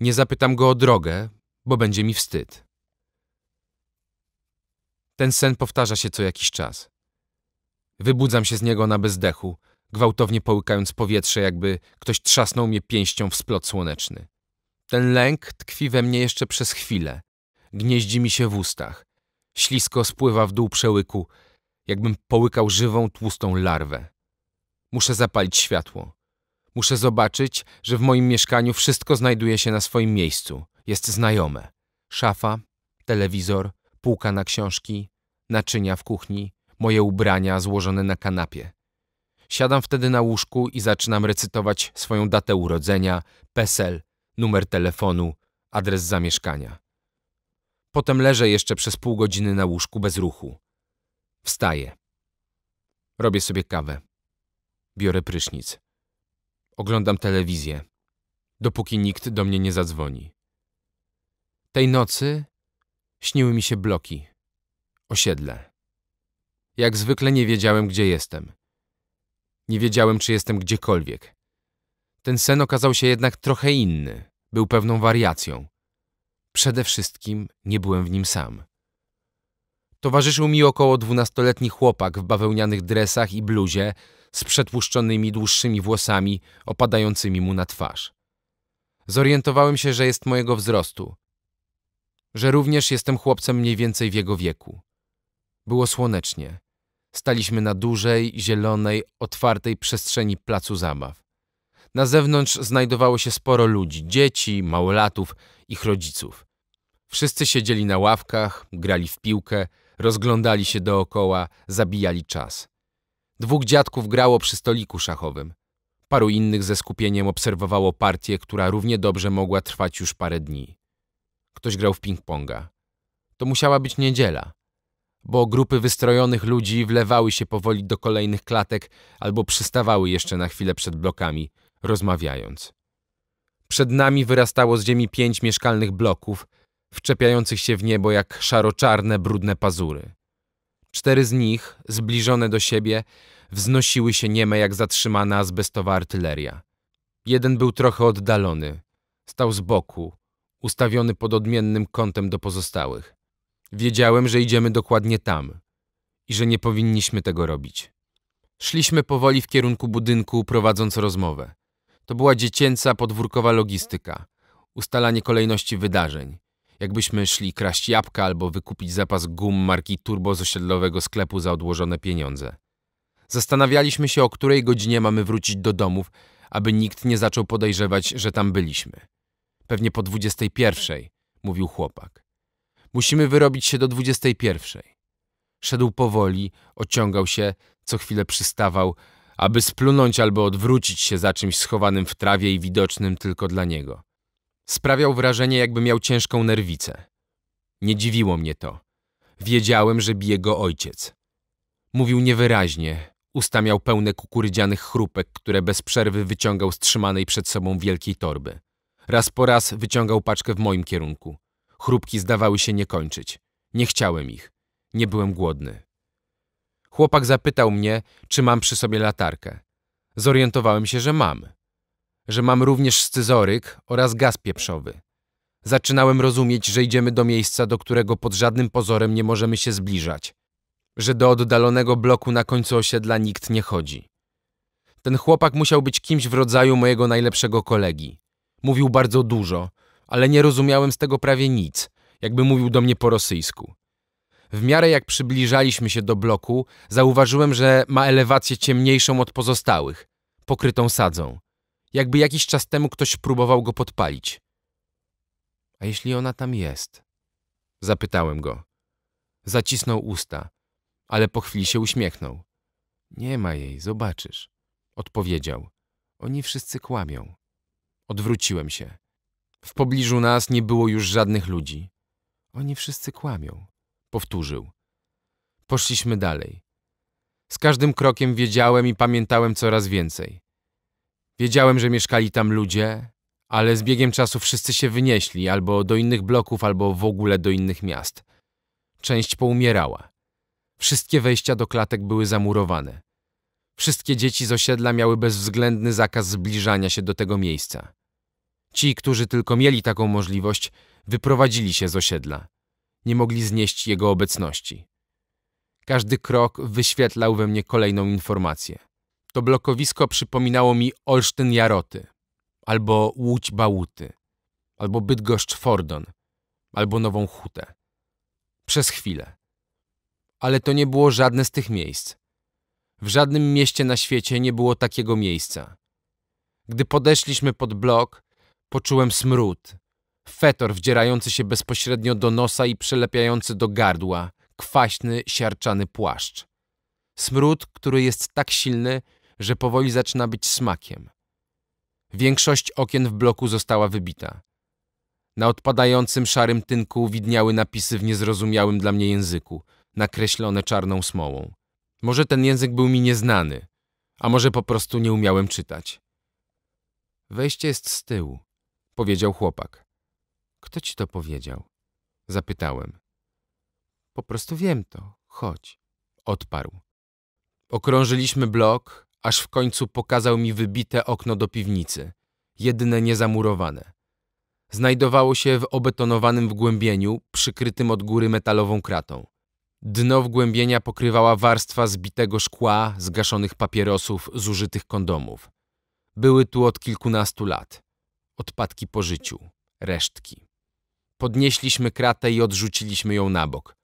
nie zapytam go o drogę, bo będzie mi wstyd. Ten sen powtarza się co jakiś czas. Wybudzam się z niego na bezdechu, gwałtownie połykając powietrze, jakby ktoś trzasnął mnie pięścią w splot słoneczny. Ten lęk tkwi we mnie jeszcze przez chwilę. Gnieździ mi się w ustach. Ślisko spływa w dół przełyku, jakbym połykał żywą, tłustą larwę. Muszę zapalić światło. Muszę zobaczyć, że w moim mieszkaniu wszystko znajduje się na swoim miejscu. Jest znajome. Szafa, telewizor, półka na książki, naczynia w kuchni, moje ubrania złożone na kanapie. Siadam wtedy na łóżku i zaczynam recytować swoją datę urodzenia, PESEL, numer telefonu, adres zamieszkania. Potem leżę jeszcze przez pół godziny na łóżku bez ruchu. Wstaję. Robię sobie kawę. Biorę prysznic. Oglądam telewizję, dopóki nikt do mnie nie zadzwoni. Tej nocy śniły mi się bloki, osiedle. Jak zwykle nie wiedziałem, gdzie jestem. Nie wiedziałem, czy jestem gdziekolwiek. Ten sen okazał się jednak trochę inny, był pewną wariacją. Przede wszystkim nie byłem w nim sam. Towarzyszył mi około dwunastoletni chłopak w bawełnianych dresach i bluzie, z przetłuszczonymi dłuższymi włosami opadającymi mu na twarz. Zorientowałem się, że jest mojego wzrostu, że również jestem chłopcem mniej więcej w jego wieku. Było słonecznie. Staliśmy na dużej, zielonej, otwartej przestrzeni placu zabaw. Na zewnątrz znajdowało się sporo ludzi, dzieci, małolatów, ich rodziców. Wszyscy siedzieli na ławkach, grali w piłkę, rozglądali się dookoła, zabijali czas. Dwóch dziadków grało przy stoliku szachowym. Paru innych ze skupieniem obserwowało partię, która równie dobrze mogła trwać już parę dni. Ktoś grał w ping-ponga. To musiała być niedziela, bo grupy wystrojonych ludzi wlewały się powoli do kolejnych klatek albo przystawały jeszcze na chwilę przed blokami, rozmawiając. Przed nami wyrastało z ziemi pięć mieszkalnych bloków, wczepiających się w niebo jak szaro-czarne, brudne pazury. Cztery z nich, zbliżone do siebie, wznosiły się nieme jak zatrzymana azbestowa artyleria. Jeden był trochę oddalony, stał z boku, ustawiony pod odmiennym kątem do pozostałych. Wiedziałem, że idziemy dokładnie tam i że nie powinniśmy tego robić. Szliśmy powoli w kierunku budynku, prowadząc rozmowę. To była dziecięca podwórkowa logistyka, ustalanie kolejności wydarzeń jakbyśmy szli kraść jabłka albo wykupić zapas gum marki Turbo z osiedlowego sklepu za odłożone pieniądze. Zastanawialiśmy się, o której godzinie mamy wrócić do domów, aby nikt nie zaczął podejrzewać, że tam byliśmy. Pewnie po 21, mówił chłopak. Musimy wyrobić się do 21. Szedł powoli, ociągał się, co chwilę przystawał, aby splunąć albo odwrócić się za czymś schowanym w trawie i widocznym tylko dla niego. Sprawiał wrażenie, jakby miał ciężką nerwicę. Nie dziwiło mnie to. Wiedziałem, że bije go ojciec. Mówił niewyraźnie, usta miał pełne kukurydzianych chrupek, które bez przerwy wyciągał z trzymanej przed sobą wielkiej torby. Raz po raz wyciągał paczkę w moim kierunku. Chrupki zdawały się nie kończyć. Nie chciałem ich. Nie byłem głodny. Chłopak zapytał mnie, czy mam przy sobie latarkę. Zorientowałem się, że mam że mam również scyzoryk oraz gaz pieprzowy. Zaczynałem rozumieć, że idziemy do miejsca, do którego pod żadnym pozorem nie możemy się zbliżać, że do oddalonego bloku na końcu osiedla nikt nie chodzi. Ten chłopak musiał być kimś w rodzaju mojego najlepszego kolegi. Mówił bardzo dużo, ale nie rozumiałem z tego prawie nic, jakby mówił do mnie po rosyjsku. W miarę jak przybliżaliśmy się do bloku, zauważyłem, że ma elewację ciemniejszą od pozostałych, pokrytą sadzą jakby jakiś czas temu ktoś próbował go podpalić. A jeśli ona tam jest? Zapytałem go. Zacisnął usta, ale po chwili się uśmiechnął. Nie ma jej, zobaczysz. Odpowiedział. Oni wszyscy kłamią. Odwróciłem się. W pobliżu nas nie było już żadnych ludzi. Oni wszyscy kłamią. Powtórzył. Poszliśmy dalej. Z każdym krokiem wiedziałem i pamiętałem coraz więcej. Wiedziałem, że mieszkali tam ludzie, ale z biegiem czasu wszyscy się wynieśli albo do innych bloków, albo w ogóle do innych miast. Część poumierała. Wszystkie wejścia do klatek były zamurowane. Wszystkie dzieci z osiedla miały bezwzględny zakaz zbliżania się do tego miejsca. Ci, którzy tylko mieli taką możliwość, wyprowadzili się z osiedla. Nie mogli znieść jego obecności. Każdy krok wyświetlał we mnie kolejną informację. To blokowisko przypominało mi Olsztyn Jaroty, albo Łódź Bałuty, albo Bydgoszcz Fordon, albo Nową Hutę. Przez chwilę. Ale to nie było żadne z tych miejsc. W żadnym mieście na świecie nie było takiego miejsca. Gdy podeszliśmy pod blok, poczułem smród, fetor wdzierający się bezpośrednio do nosa i przylepiający do gardła, kwaśny, siarczany płaszcz. Smród, który jest tak silny, że powoli zaczyna być smakiem. Większość okien w bloku została wybita. Na odpadającym szarym tynku widniały napisy w niezrozumiałym dla mnie języku, nakreślone czarną smołą. Może ten język był mi nieznany, a może po prostu nie umiałem czytać. Wejście jest z tyłu, powiedział chłopak. Kto ci to powiedział? Zapytałem. Po prostu wiem to, chodź, odparł. Okrążyliśmy blok, aż w końcu pokazał mi wybite okno do piwnicy, jedyne niezamurowane. Znajdowało się w obetonowanym wgłębieniu, przykrytym od góry metalową kratą. Dno wgłębienia pokrywała warstwa zbitego szkła, zgaszonych papierosów, zużytych kondomów. Były tu od kilkunastu lat. Odpadki po życiu, resztki. Podnieśliśmy kratę i odrzuciliśmy ją na bok.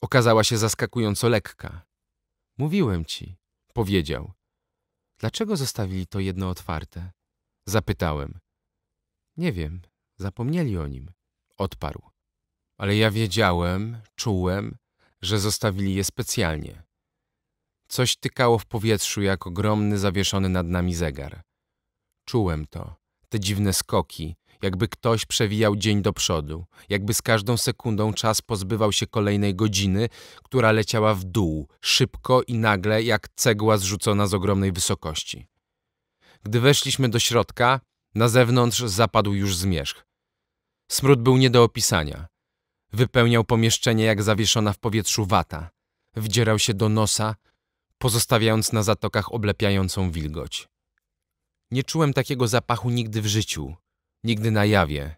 Okazała się zaskakująco lekka. Mówiłem ci, powiedział. Dlaczego zostawili to jedno otwarte? Zapytałem. Nie wiem, zapomnieli o nim, odparł. Ale ja wiedziałem, czułem, że zostawili je specjalnie. Coś tykało w powietrzu jak ogromny zawieszony nad nami zegar. Czułem to, te dziwne skoki, jakby ktoś przewijał dzień do przodu, jakby z każdą sekundą czas pozbywał się kolejnej godziny, która leciała w dół, szybko i nagle, jak cegła zrzucona z ogromnej wysokości. Gdy weszliśmy do środka, na zewnątrz zapadł już zmierzch. Smród był nie do opisania. Wypełniał pomieszczenie jak zawieszona w powietrzu wata. Wdzierał się do nosa, pozostawiając na zatokach oblepiającą wilgoć. Nie czułem takiego zapachu nigdy w życiu nigdy na jawie.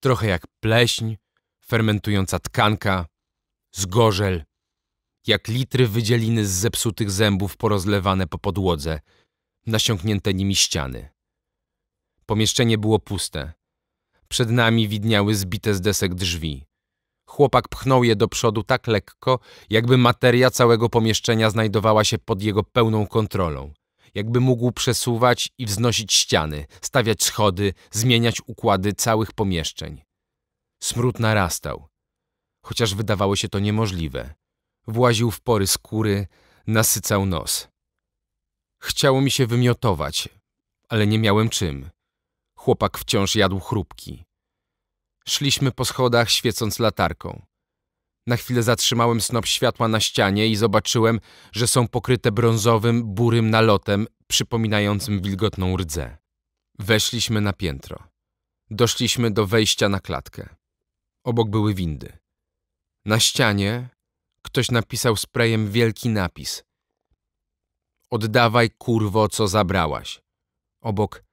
Trochę jak pleśń, fermentująca tkanka, zgorzel, jak litry wydzieliny z zepsutych zębów porozlewane po podłodze, nasiąknięte nimi ściany. Pomieszczenie było puste. Przed nami widniały zbite z desek drzwi. Chłopak pchnął je do przodu tak lekko, jakby materia całego pomieszczenia znajdowała się pod jego pełną kontrolą jakby mógł przesuwać i wznosić ściany, stawiać schody, zmieniać układy całych pomieszczeń. Smród narastał, chociaż wydawało się to niemożliwe. Właził w pory skóry, nasycał nos. Chciało mi się wymiotować, ale nie miałem czym. Chłopak wciąż jadł chrupki. Szliśmy po schodach, świecąc latarką. Na chwilę zatrzymałem snop światła na ścianie i zobaczyłem, że są pokryte brązowym, burym nalotem, przypominającym wilgotną rdzę. Weszliśmy na piętro. Doszliśmy do wejścia na klatkę. Obok były windy. Na ścianie ktoś napisał sprayem wielki napis. Oddawaj kurwo, co zabrałaś. Obok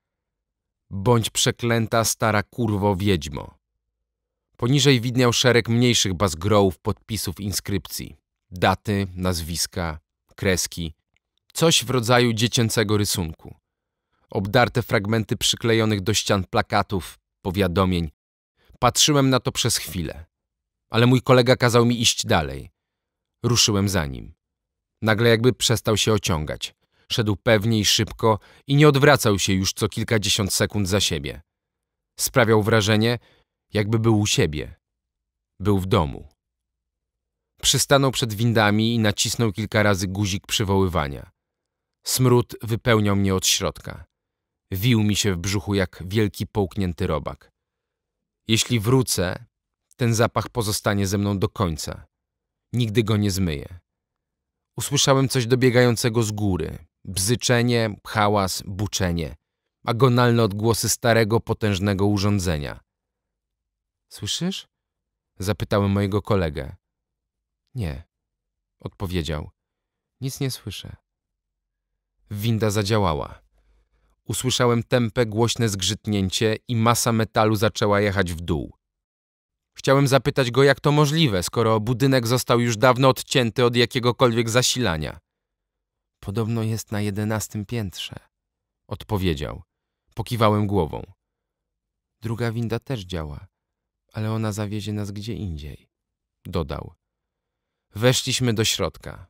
Bądź przeklęta stara kurwo wiedźmo. Poniżej widniał szereg mniejszych bazgrołów podpisów inskrypcji. Daty, nazwiska, kreski. Coś w rodzaju dziecięcego rysunku. Obdarte fragmenty przyklejonych do ścian plakatów, powiadomień. Patrzyłem na to przez chwilę. Ale mój kolega kazał mi iść dalej. Ruszyłem za nim. Nagle jakby przestał się ociągać. Szedł pewnie i szybko i nie odwracał się już co kilkadziesiąt sekund za siebie. Sprawiał wrażenie, jakby był u siebie. Był w domu. Przystanął przed windami i nacisnął kilka razy guzik przywoływania. Smród wypełniał mnie od środka. Wił mi się w brzuchu jak wielki połknięty robak. Jeśli wrócę, ten zapach pozostanie ze mną do końca. Nigdy go nie zmyję. Usłyszałem coś dobiegającego z góry. Bzyczenie, hałas, buczenie. Agonalne odgłosy starego, potężnego urządzenia. Słyszysz? Zapytałem mojego kolegę. Nie, odpowiedział. Nic nie słyszę. Winda zadziałała. Usłyszałem tępe, głośne zgrzytnięcie i masa metalu zaczęła jechać w dół. Chciałem zapytać go, jak to możliwe, skoro budynek został już dawno odcięty od jakiegokolwiek zasilania. Podobno jest na jedenastym piętrze, odpowiedział. Pokiwałem głową. Druga winda też działa ale ona zawiezie nas gdzie indziej. Dodał. Weszliśmy do środka.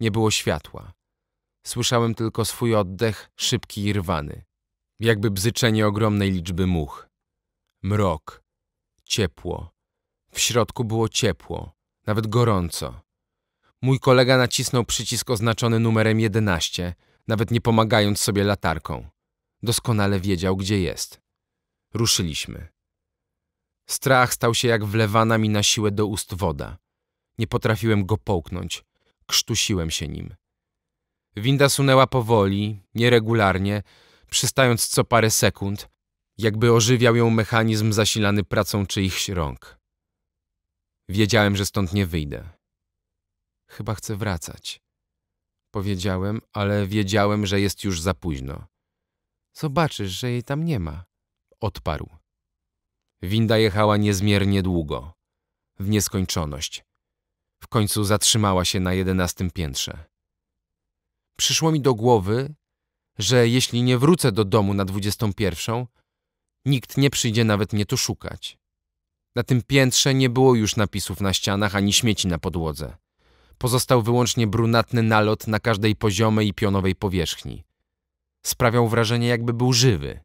Nie było światła. Słyszałem tylko swój oddech, szybki i rwany. Jakby bzyczenie ogromnej liczby much. Mrok. Ciepło. W środku było ciepło. Nawet gorąco. Mój kolega nacisnął przycisk oznaczony numerem 11, nawet nie pomagając sobie latarką. Doskonale wiedział, gdzie jest. Ruszyliśmy. Strach stał się jak wlewana mi na siłę do ust woda. Nie potrafiłem go połknąć. Krztusiłem się nim. Winda sunęła powoli, nieregularnie, przystając co parę sekund, jakby ożywiał ją mechanizm zasilany pracą czyichś rąk. Wiedziałem, że stąd nie wyjdę. Chyba chcę wracać. Powiedziałem, ale wiedziałem, że jest już za późno. Zobaczysz, że jej tam nie ma. Odparł. Winda jechała niezmiernie długo, w nieskończoność. W końcu zatrzymała się na jedenastym piętrze. Przyszło mi do głowy, że jeśli nie wrócę do domu na dwudziestą pierwszą, nikt nie przyjdzie nawet mnie tu szukać. Na tym piętrze nie było już napisów na ścianach ani śmieci na podłodze. Pozostał wyłącznie brunatny nalot na każdej poziomej i pionowej powierzchni. Sprawiał wrażenie, jakby był żywy.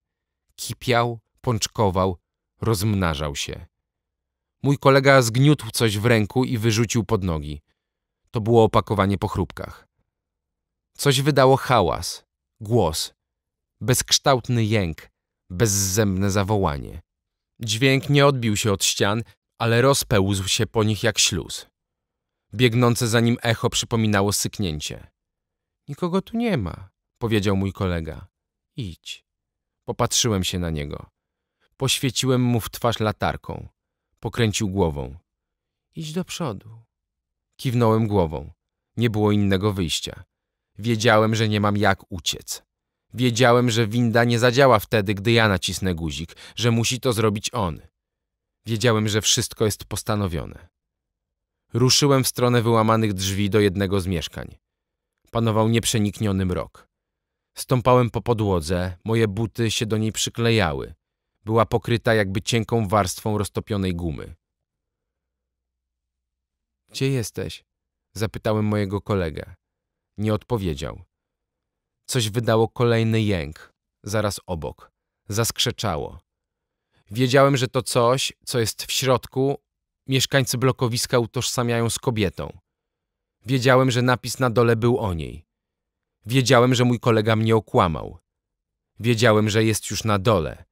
Kipiał, pączkował, Rozmnażał się. Mój kolega zgniótł coś w ręku i wyrzucił pod nogi. To było opakowanie po chrupkach. Coś wydało hałas, głos, bezkształtny jęk, bezzębne zawołanie. Dźwięk nie odbił się od ścian, ale rozpełzł się po nich jak śluz. Biegnące za nim echo przypominało syknięcie. Nikogo tu nie ma, powiedział mój kolega. Idź. Popatrzyłem się na niego. Poświeciłem mu w twarz latarką. Pokręcił głową. Idź do przodu. Kiwnąłem głową. Nie było innego wyjścia. Wiedziałem, że nie mam jak uciec. Wiedziałem, że winda nie zadziała wtedy, gdy ja nacisnę guzik, że musi to zrobić on. Wiedziałem, że wszystko jest postanowione. Ruszyłem w stronę wyłamanych drzwi do jednego z mieszkań. Panował nieprzenikniony mrok. Stąpałem po podłodze, moje buty się do niej przyklejały była pokryta jakby cienką warstwą roztopionej gumy. Gdzie jesteś? Zapytałem mojego kolegę. Nie odpowiedział. Coś wydało kolejny jęk, zaraz obok. Zaskrzeczało. Wiedziałem, że to coś, co jest w środku, mieszkańcy blokowiska utożsamiają z kobietą. Wiedziałem, że napis na dole był o niej. Wiedziałem, że mój kolega mnie okłamał. Wiedziałem, że jest już na dole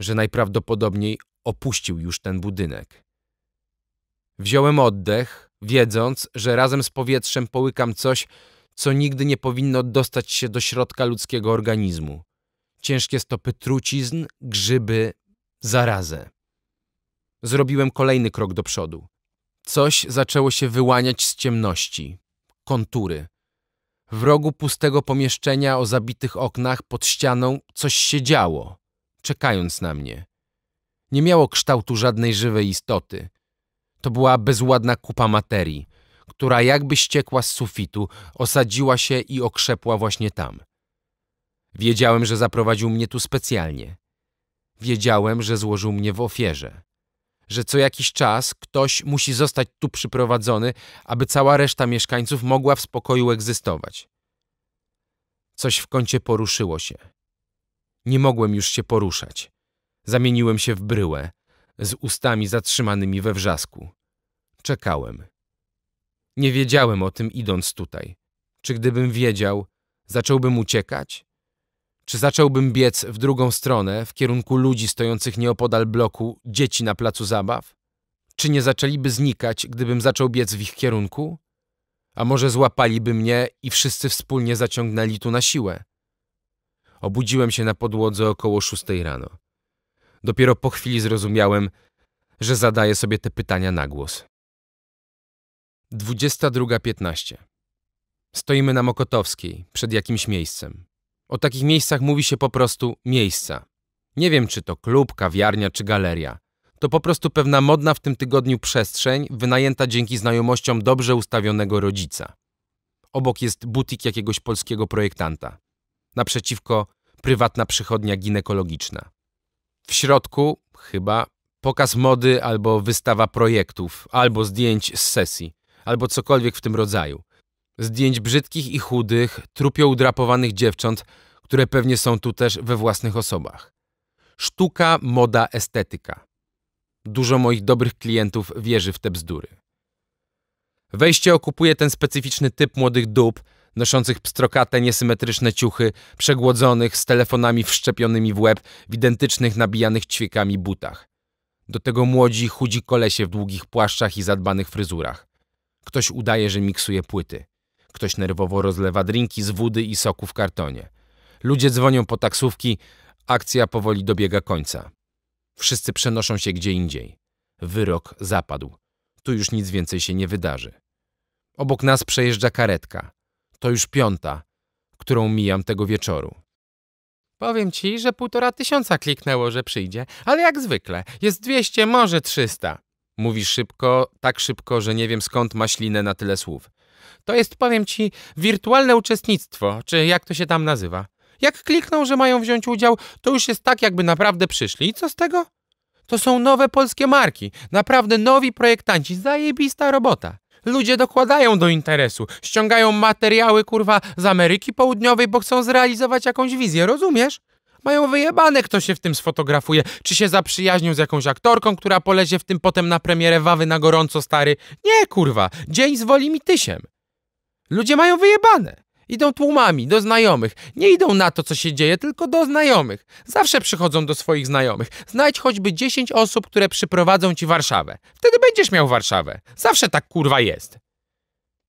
że najprawdopodobniej opuścił już ten budynek. Wziąłem oddech, wiedząc, że razem z powietrzem połykam coś, co nigdy nie powinno dostać się do środka ludzkiego organizmu. Ciężkie stopy trucizn, grzyby, zarazę. Zrobiłem kolejny krok do przodu. Coś zaczęło się wyłaniać z ciemności. Kontury. W rogu pustego pomieszczenia o zabitych oknach pod ścianą coś się działo czekając na mnie. Nie miało kształtu żadnej żywej istoty. To była bezładna kupa materii, która jakby ściekła z sufitu, osadziła się i okrzepła właśnie tam. Wiedziałem, że zaprowadził mnie tu specjalnie. Wiedziałem, że złożył mnie w ofierze. Że co jakiś czas ktoś musi zostać tu przyprowadzony, aby cała reszta mieszkańców mogła w spokoju egzystować. Coś w kącie poruszyło się. Nie mogłem już się poruszać. Zamieniłem się w bryłę, z ustami zatrzymanymi we wrzasku. Czekałem. Nie wiedziałem o tym idąc tutaj. Czy gdybym wiedział, zacząłbym uciekać? Czy zacząłbym biec w drugą stronę, w kierunku ludzi stojących nieopodal bloku, dzieci na placu zabaw? Czy nie zaczęliby znikać, gdybym zaczął biec w ich kierunku? A może złapaliby mnie i wszyscy wspólnie zaciągnęli tu na siłę? Obudziłem się na podłodze około szóstej rano. Dopiero po chwili zrozumiałem, że zadaję sobie te pytania na głos. 22.15 Stoimy na Mokotowskiej, przed jakimś miejscem. O takich miejscach mówi się po prostu miejsca. Nie wiem, czy to klub, kawiarnia czy galeria. To po prostu pewna modna w tym tygodniu przestrzeń, wynajęta dzięki znajomościom dobrze ustawionego rodzica. Obok jest butik jakiegoś polskiego projektanta naprzeciwko prywatna przychodnia ginekologiczna. W środku, chyba, pokaz mody albo wystawa projektów, albo zdjęć z sesji, albo cokolwiek w tym rodzaju. Zdjęć brzydkich i chudych, trupio udrapowanych dziewcząt, które pewnie są tu też we własnych osobach. Sztuka, moda, estetyka. Dużo moich dobrych klientów wierzy w te bzdury. Wejście okupuje ten specyficzny typ młodych dób, noszących pstrokate, niesymetryczne ciuchy, przegłodzonych, z telefonami wszczepionymi w łeb, w identycznych, nabijanych ćwiekami butach. Do tego młodzi, chudzi kolesie w długich płaszczach i zadbanych fryzurach. Ktoś udaje, że miksuje płyty. Ktoś nerwowo rozlewa drinki z wody i soku w kartonie. Ludzie dzwonią po taksówki, akcja powoli dobiega końca. Wszyscy przenoszą się gdzie indziej. Wyrok zapadł. Tu już nic więcej się nie wydarzy. Obok nas przejeżdża karetka. To już piąta, którą mijam tego wieczoru. Powiem ci, że półtora tysiąca kliknęło, że przyjdzie, ale jak zwykle, jest dwieście, może trzysta. Mówi szybko, tak szybko, że nie wiem skąd ma ślinę na tyle słów. To jest, powiem ci, wirtualne uczestnictwo, czy jak to się tam nazywa. Jak klikną, że mają wziąć udział, to już jest tak, jakby naprawdę przyszli. I co z tego? To są nowe polskie marki, naprawdę nowi projektanci, zajebista robota. Ludzie dokładają do interesu, ściągają materiały, kurwa, z Ameryki Południowej, bo chcą zrealizować jakąś wizję, rozumiesz? Mają wyjebane, kto się w tym sfotografuje, czy się zaprzyjaźnią z jakąś aktorką, która polezie w tym potem na premierę Wawy na gorąco, stary. Nie, kurwa, dzień zwoli mi i Tysiem. Ludzie mają wyjebane. Idą tłumami, do znajomych. Nie idą na to, co się dzieje, tylko do znajomych. Zawsze przychodzą do swoich znajomych. Znajdź choćby 10 osób, które przyprowadzą ci Warszawę. Wtedy będziesz miał Warszawę. Zawsze tak kurwa jest.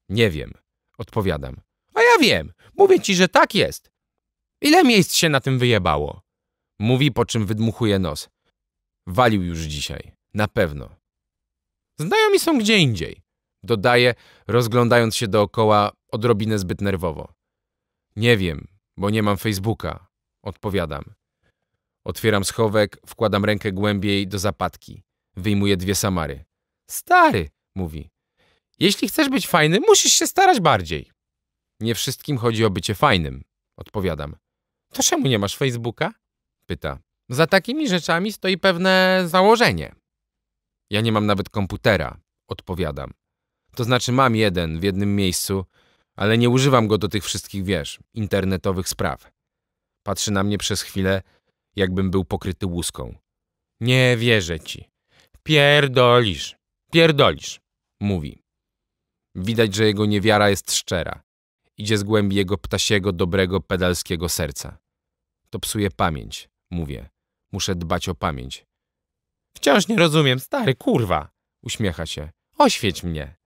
Nie wiem, odpowiadam. A ja wiem. Mówię ci, że tak jest. Ile miejsc się na tym wyjebało? Mówi, po czym wydmuchuje nos. Walił już dzisiaj. Na pewno. Znajomi są gdzie indziej. Dodaje, rozglądając się dookoła odrobinę zbyt nerwowo. Nie wiem, bo nie mam Facebooka, odpowiadam. Otwieram schowek, wkładam rękę głębiej do zapadki. Wyjmuję dwie samary. Stary, mówi. Jeśli chcesz być fajny, musisz się starać bardziej. Nie wszystkim chodzi o bycie fajnym, odpowiadam. To czemu nie masz Facebooka? Pyta. Za takimi rzeczami stoi pewne założenie. Ja nie mam nawet komputera, odpowiadam. To znaczy mam jeden w jednym miejscu, ale nie używam go do tych wszystkich, wiesz, internetowych spraw. Patrzy na mnie przez chwilę, jakbym był pokryty łuską. Nie wierzę ci. Pierdolisz, pierdolisz, mówi. Widać, że jego niewiara jest szczera. Idzie z głębi jego ptasiego, dobrego, pedalskiego serca. To psuje pamięć, mówię. Muszę dbać o pamięć. Wciąż nie rozumiem, stary, kurwa, uśmiecha się. Oświeć mnie.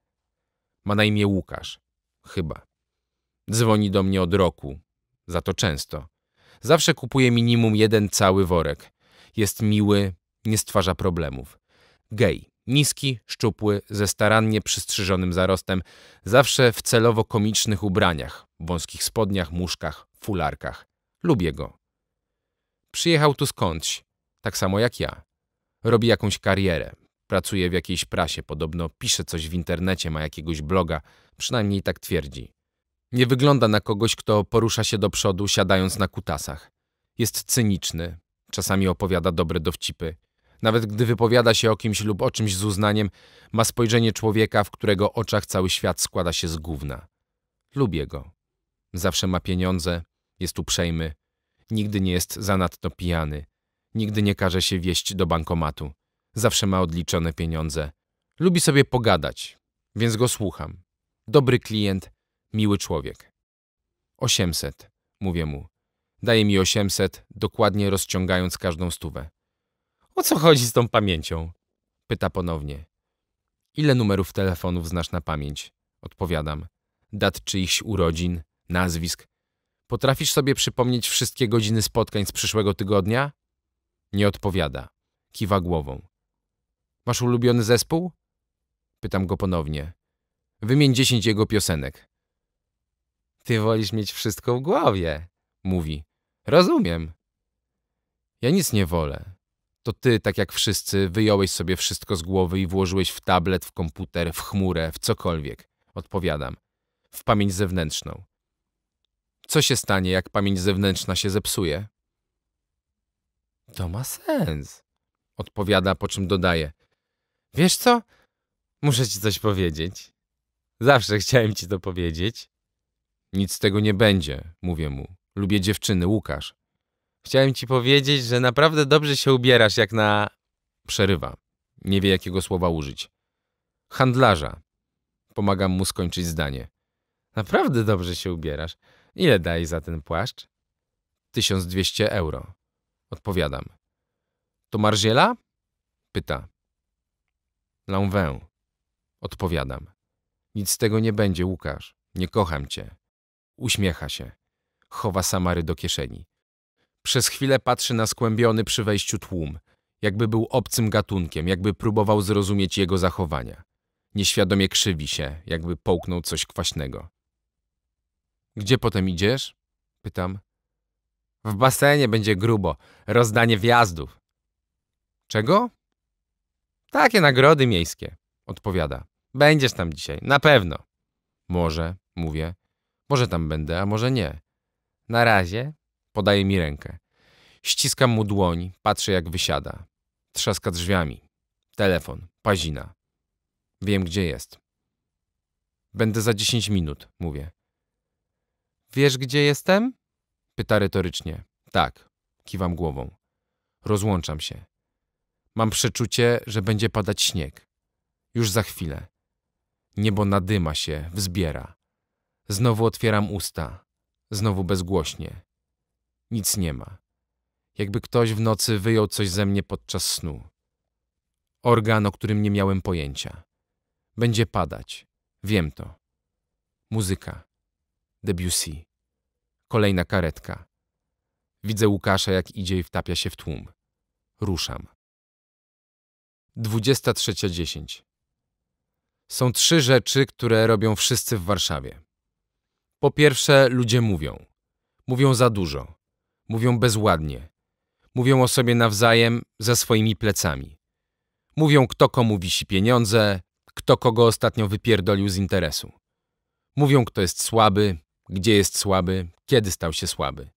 Ma na imię Łukasz. Chyba. Dzwoni do mnie od roku. Za to często. Zawsze kupuje minimum jeden cały worek. Jest miły, nie stwarza problemów. Gej. Niski, szczupły, ze starannie przystrzyżonym zarostem, zawsze w celowo komicznych ubraniach, wąskich spodniach, muszkach, fularkach. Lubię go. Przyjechał tu skądś, tak samo jak ja. Robi jakąś karierę, Pracuje w jakiejś prasie, podobno pisze coś w internecie, ma jakiegoś bloga, przynajmniej tak twierdzi. Nie wygląda na kogoś, kto porusza się do przodu, siadając na kutasach. Jest cyniczny, czasami opowiada dobre dowcipy. Nawet gdy wypowiada się o kimś lub o czymś z uznaniem, ma spojrzenie człowieka, w którego oczach cały świat składa się z gówna. Lubię go. Zawsze ma pieniądze, jest uprzejmy, nigdy nie jest zanadto pijany, nigdy nie każe się wieść do bankomatu. Zawsze ma odliczone pieniądze. Lubi sobie pogadać, więc go słucham. Dobry klient, miły człowiek. 800, mówię mu. Daje mi 800, dokładnie rozciągając każdą stówę. O co chodzi z tą pamięcią? Pyta ponownie. Ile numerów telefonów znasz na pamięć? Odpowiadam. Dat czyichś urodzin, nazwisk. Potrafisz sobie przypomnieć wszystkie godziny spotkań z przyszłego tygodnia? Nie odpowiada. Kiwa głową. Masz ulubiony zespół? Pytam go ponownie. Wymień dziesięć jego piosenek. Ty wolisz mieć wszystko w głowie, mówi. Rozumiem. Ja nic nie wolę. To ty, tak jak wszyscy, wyjąłeś sobie wszystko z głowy i włożyłeś w tablet, w komputer, w chmurę, w cokolwiek. Odpowiadam. W pamięć zewnętrzną. Co się stanie, jak pamięć zewnętrzna się zepsuje? To ma sens, odpowiada, po czym dodaje. Wiesz co? Muszę ci coś powiedzieć. Zawsze chciałem ci to powiedzieć. Nic z tego nie będzie, mówię mu. Lubię dziewczyny, Łukasz. Chciałem ci powiedzieć, że naprawdę dobrze się ubierasz jak na... Przerywa. Nie wie, jakiego słowa użyć. Handlarza. Pomagam mu skończyć zdanie. Naprawdę dobrze się ubierasz. Ile daj za ten płaszcz? 1200 euro. Odpowiadam. To marziela? Pyta. Lanvin. Odpowiadam. Nic z tego nie będzie, Łukasz. Nie kocham cię. Uśmiecha się. Chowa Samary do kieszeni. Przez chwilę patrzy na skłębiony przy wejściu tłum, jakby był obcym gatunkiem, jakby próbował zrozumieć jego zachowania. Nieświadomie krzywi się, jakby połknął coś kwaśnego. Gdzie potem idziesz? Pytam. W basenie będzie grubo. Rozdanie wjazdów. Czego? Takie nagrody miejskie, odpowiada. Będziesz tam dzisiaj, na pewno. Może, mówię. Może tam będę, a może nie. Na razie podaje mi rękę. Ściskam mu dłoń, patrzę jak wysiada. Trzaska drzwiami. Telefon, pazina. Wiem, gdzie jest. Będę za dziesięć minut, mówię. Wiesz, gdzie jestem? Pyta retorycznie. Tak, kiwam głową. Rozłączam się. Mam przeczucie, że będzie padać śnieg. Już za chwilę. Niebo nadyma się, wzbiera. Znowu otwieram usta. Znowu bezgłośnie. Nic nie ma. Jakby ktoś w nocy wyjął coś ze mnie podczas snu. Organ, o którym nie miałem pojęcia. Będzie padać. Wiem to. Muzyka. Debussy. Kolejna karetka. Widzę Łukasza, jak idzie i wtapia się w tłum. Ruszam. 23.10 Są trzy rzeczy, które robią wszyscy w Warszawie. Po pierwsze, ludzie mówią. Mówią za dużo. Mówią bezładnie. Mówią o sobie nawzajem, za swoimi plecami. Mówią, kto komu wisi pieniądze, kto kogo ostatnio wypierdolił z interesu. Mówią, kto jest słaby, gdzie jest słaby, kiedy stał się słaby.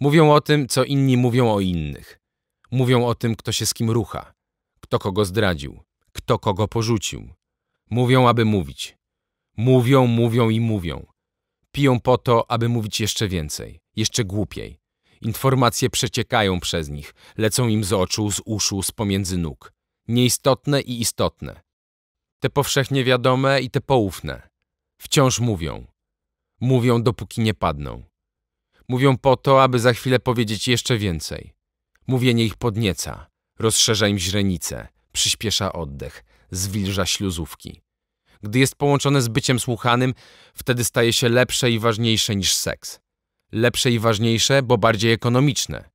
Mówią o tym, co inni mówią o innych. Mówią o tym, kto się z kim rucha. Kto kogo zdradził? Kto kogo porzucił? Mówią, aby mówić. Mówią, mówią i mówią. Piją po to, aby mówić jeszcze więcej, jeszcze głupiej. Informacje przeciekają przez nich, lecą im z oczu, z uszu, z pomiędzy nóg. Nieistotne i istotne. Te powszechnie wiadome i te poufne. Wciąż mówią. Mówią, dopóki nie padną. Mówią po to, aby za chwilę powiedzieć jeszcze więcej. Mówienie ich podnieca. Rozszerza im źrenice, przyspiesza oddech, zwilża śluzówki. Gdy jest połączone z byciem słuchanym, wtedy staje się lepsze i ważniejsze niż seks. Lepsze i ważniejsze, bo bardziej ekonomiczne.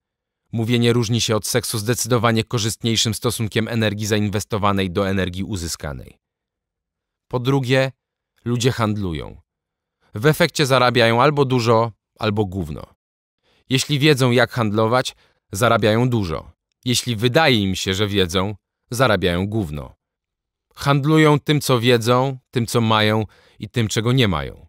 Mówienie różni się od seksu zdecydowanie korzystniejszym stosunkiem energii zainwestowanej do energii uzyskanej. Po drugie, ludzie handlują. W efekcie zarabiają albo dużo, albo gówno. Jeśli wiedzą, jak handlować, zarabiają dużo. Jeśli wydaje im się, że wiedzą, zarabiają gówno. Handlują tym, co wiedzą, tym, co mają i tym, czego nie mają.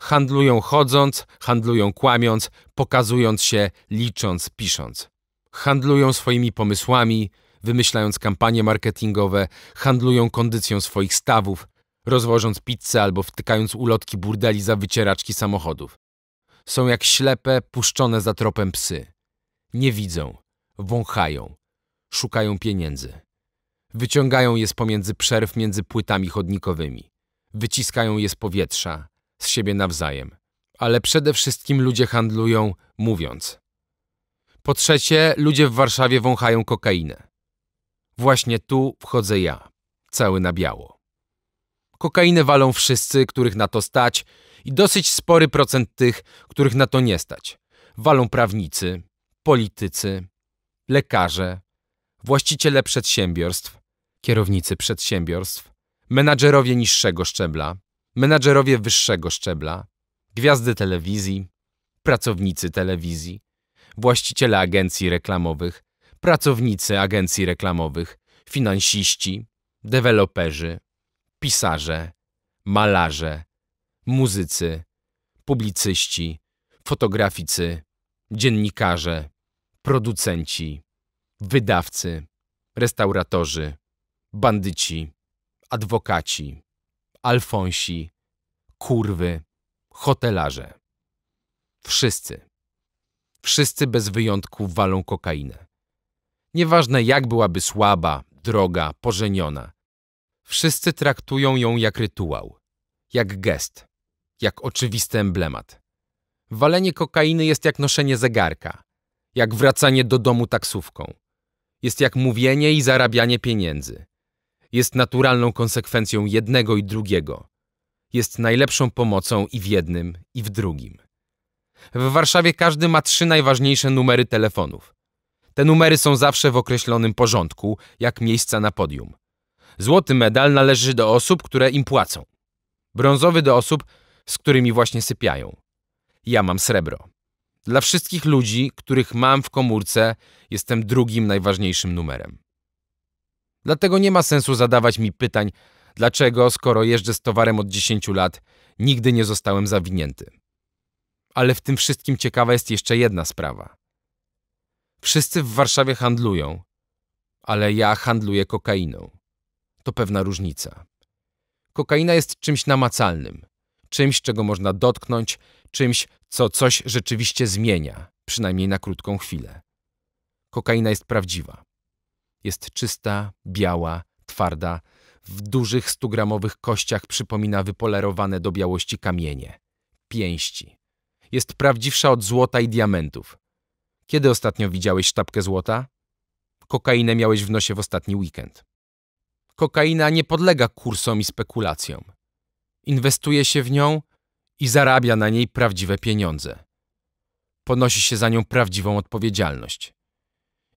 Handlują chodząc, handlują kłamiąc, pokazując się, licząc, pisząc. Handlują swoimi pomysłami, wymyślając kampanie marketingowe, handlują kondycją swoich stawów, rozwożąc pizzę albo wtykając ulotki burdeli za wycieraczki samochodów. Są jak ślepe, puszczone za tropem psy. Nie widzą, wąchają, szukają pieniędzy. Wyciągają je z pomiędzy przerw między płytami chodnikowymi. Wyciskają je z powietrza, z siebie nawzajem. Ale przede wszystkim ludzie handlują mówiąc. Po trzecie, ludzie w Warszawie wąchają kokainę. Właśnie tu wchodzę ja, cały na biało. Kokainę walą wszyscy, których na to stać i dosyć spory procent tych, których na to nie stać. Walą prawnicy, politycy, lekarze, właściciele przedsiębiorstw, kierownicy przedsiębiorstw, menadżerowie niższego szczebla, menadżerowie wyższego szczebla, gwiazdy telewizji, pracownicy telewizji, właściciele agencji reklamowych, pracownicy agencji reklamowych, finansiści, deweloperzy, pisarze, malarze, muzycy, publicyści, fotograficy, dziennikarze, producenci, wydawcy, restauratorzy, bandyci, adwokaci, alfonsi, kurwy, hotelarze. Wszyscy. Wszyscy bez wyjątku walą kokainę. Nieważne jak byłaby słaba, droga, pożeniona. Wszyscy traktują ją jak rytuał, jak gest, jak oczywisty emblemat. Walenie kokainy jest jak noszenie zegarka jak wracanie do domu taksówką. Jest jak mówienie i zarabianie pieniędzy. Jest naturalną konsekwencją jednego i drugiego. Jest najlepszą pomocą i w jednym, i w drugim. W Warszawie każdy ma trzy najważniejsze numery telefonów. Te numery są zawsze w określonym porządku, jak miejsca na podium. Złoty medal należy do osób, które im płacą. Brązowy do osób, z którymi właśnie sypiają. Ja mam srebro. Dla wszystkich ludzi, których mam w komórce, jestem drugim najważniejszym numerem. Dlatego nie ma sensu zadawać mi pytań, dlaczego, skoro jeżdżę z towarem od 10 lat, nigdy nie zostałem zawinięty. Ale w tym wszystkim ciekawa jest jeszcze jedna sprawa. Wszyscy w Warszawie handlują, ale ja handluję kokainą. To pewna różnica. Kokaina jest czymś namacalnym, czymś, czego można dotknąć, czymś, co coś rzeczywiście zmienia, przynajmniej na krótką chwilę. Kokaina jest prawdziwa. Jest czysta, biała, twarda, w dużych stugramowych kościach przypomina wypolerowane do białości kamienie, pięści. Jest prawdziwsza od złota i diamentów. Kiedy ostatnio widziałeś sztabkę złota? Kokainę miałeś w nosie w ostatni weekend. Kokaina nie podlega kursom i spekulacjom. Inwestuje się w nią, i zarabia na niej prawdziwe pieniądze. Ponosi się za nią prawdziwą odpowiedzialność.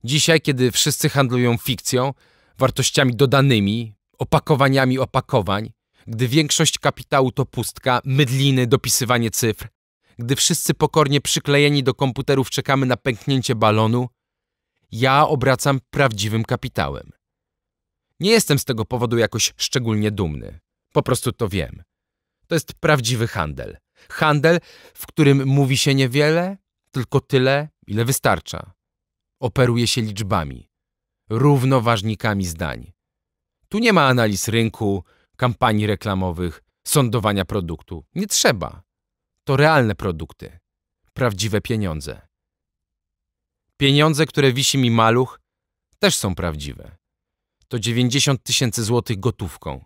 Dzisiaj, kiedy wszyscy handlują fikcją, wartościami dodanymi, opakowaniami opakowań, gdy większość kapitału to pustka, mydliny, dopisywanie cyfr, gdy wszyscy pokornie przyklejeni do komputerów czekamy na pęknięcie balonu, ja obracam prawdziwym kapitałem. Nie jestem z tego powodu jakoś szczególnie dumny. Po prostu to wiem. To jest prawdziwy handel. Handel, w którym mówi się niewiele, tylko tyle, ile wystarcza. Operuje się liczbami, równoważnikami zdań. Tu nie ma analiz rynku, kampanii reklamowych, sądowania produktu. Nie trzeba. To realne produkty, prawdziwe pieniądze. Pieniądze, które wisi mi maluch, też są prawdziwe. To 90 tysięcy złotych gotówką.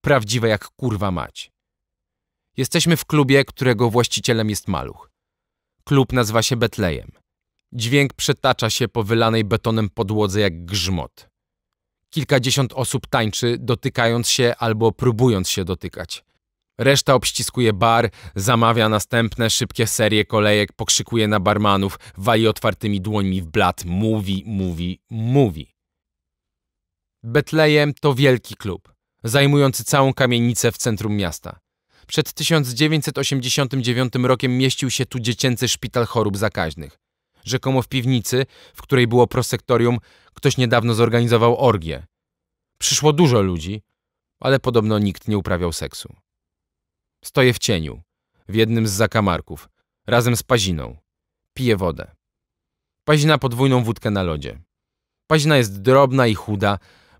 Prawdziwe jak kurwa mać. Jesteśmy w klubie, którego właścicielem jest maluch. Klub nazywa się Betlejem. Dźwięk przetacza się po wylanej betonem podłodze jak grzmot. Kilkadziesiąt osób tańczy, dotykając się albo próbując się dotykać. Reszta obściskuje bar, zamawia następne szybkie serie kolejek, pokrzykuje na barmanów, wali otwartymi dłońmi w blat, mówi, mówi, mówi. Betlejem to wielki klub, zajmujący całą kamienicę w centrum miasta. Przed 1989 rokiem mieścił się tu dziecięcy szpital chorób zakaźnych. Rzekomo w piwnicy, w której było prosektorium, ktoś niedawno zorganizował orgię. Przyszło dużo ludzi, ale podobno nikt nie uprawiał seksu. Stoję w cieniu, w jednym z zakamarków, razem z Paziną. Piję wodę. Pazina podwójną wódkę na lodzie. Pazina jest drobna i chuda,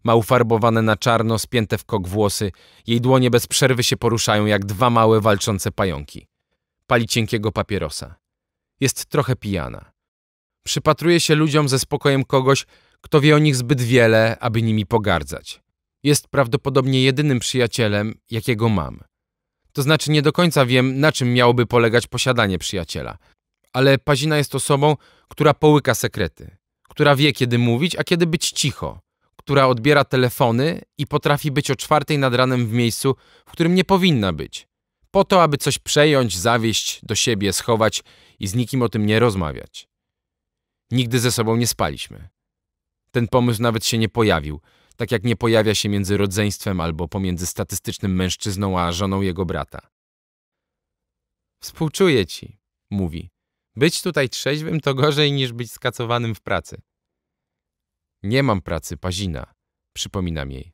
ma ufarbowane na czarno, spięte w kok włosy. Jej dłonie bez przerwy się poruszają jak dwa małe walczące pająki. Pali cienkiego papierosa. Jest trochę pijana. Przypatruje się ludziom ze spokojem kogoś, kto wie o nich zbyt wiele, aby nimi pogardzać. Jest prawdopodobnie jedynym przyjacielem, jakiego mam. To znaczy nie do końca wiem, na czym miałoby polegać posiadanie przyjaciela. Ale Pazina jest osobą, która połyka sekrety, która wie kiedy mówić, a kiedy być cicho, która odbiera telefony i potrafi być o czwartej nad ranem w miejscu, w którym nie powinna być. Po to, aby coś przejąć, zawieść, do siebie schować i z nikim o tym nie rozmawiać. Nigdy ze sobą nie spaliśmy. Ten pomysł nawet się nie pojawił, tak jak nie pojawia się między rodzeństwem albo pomiędzy statystycznym mężczyzną a żoną jego brata. Współczuję ci, mówi. Być tutaj trzeźwym to gorzej niż być skacowanym w pracy. Nie mam pracy, Pazina. Przypominam jej.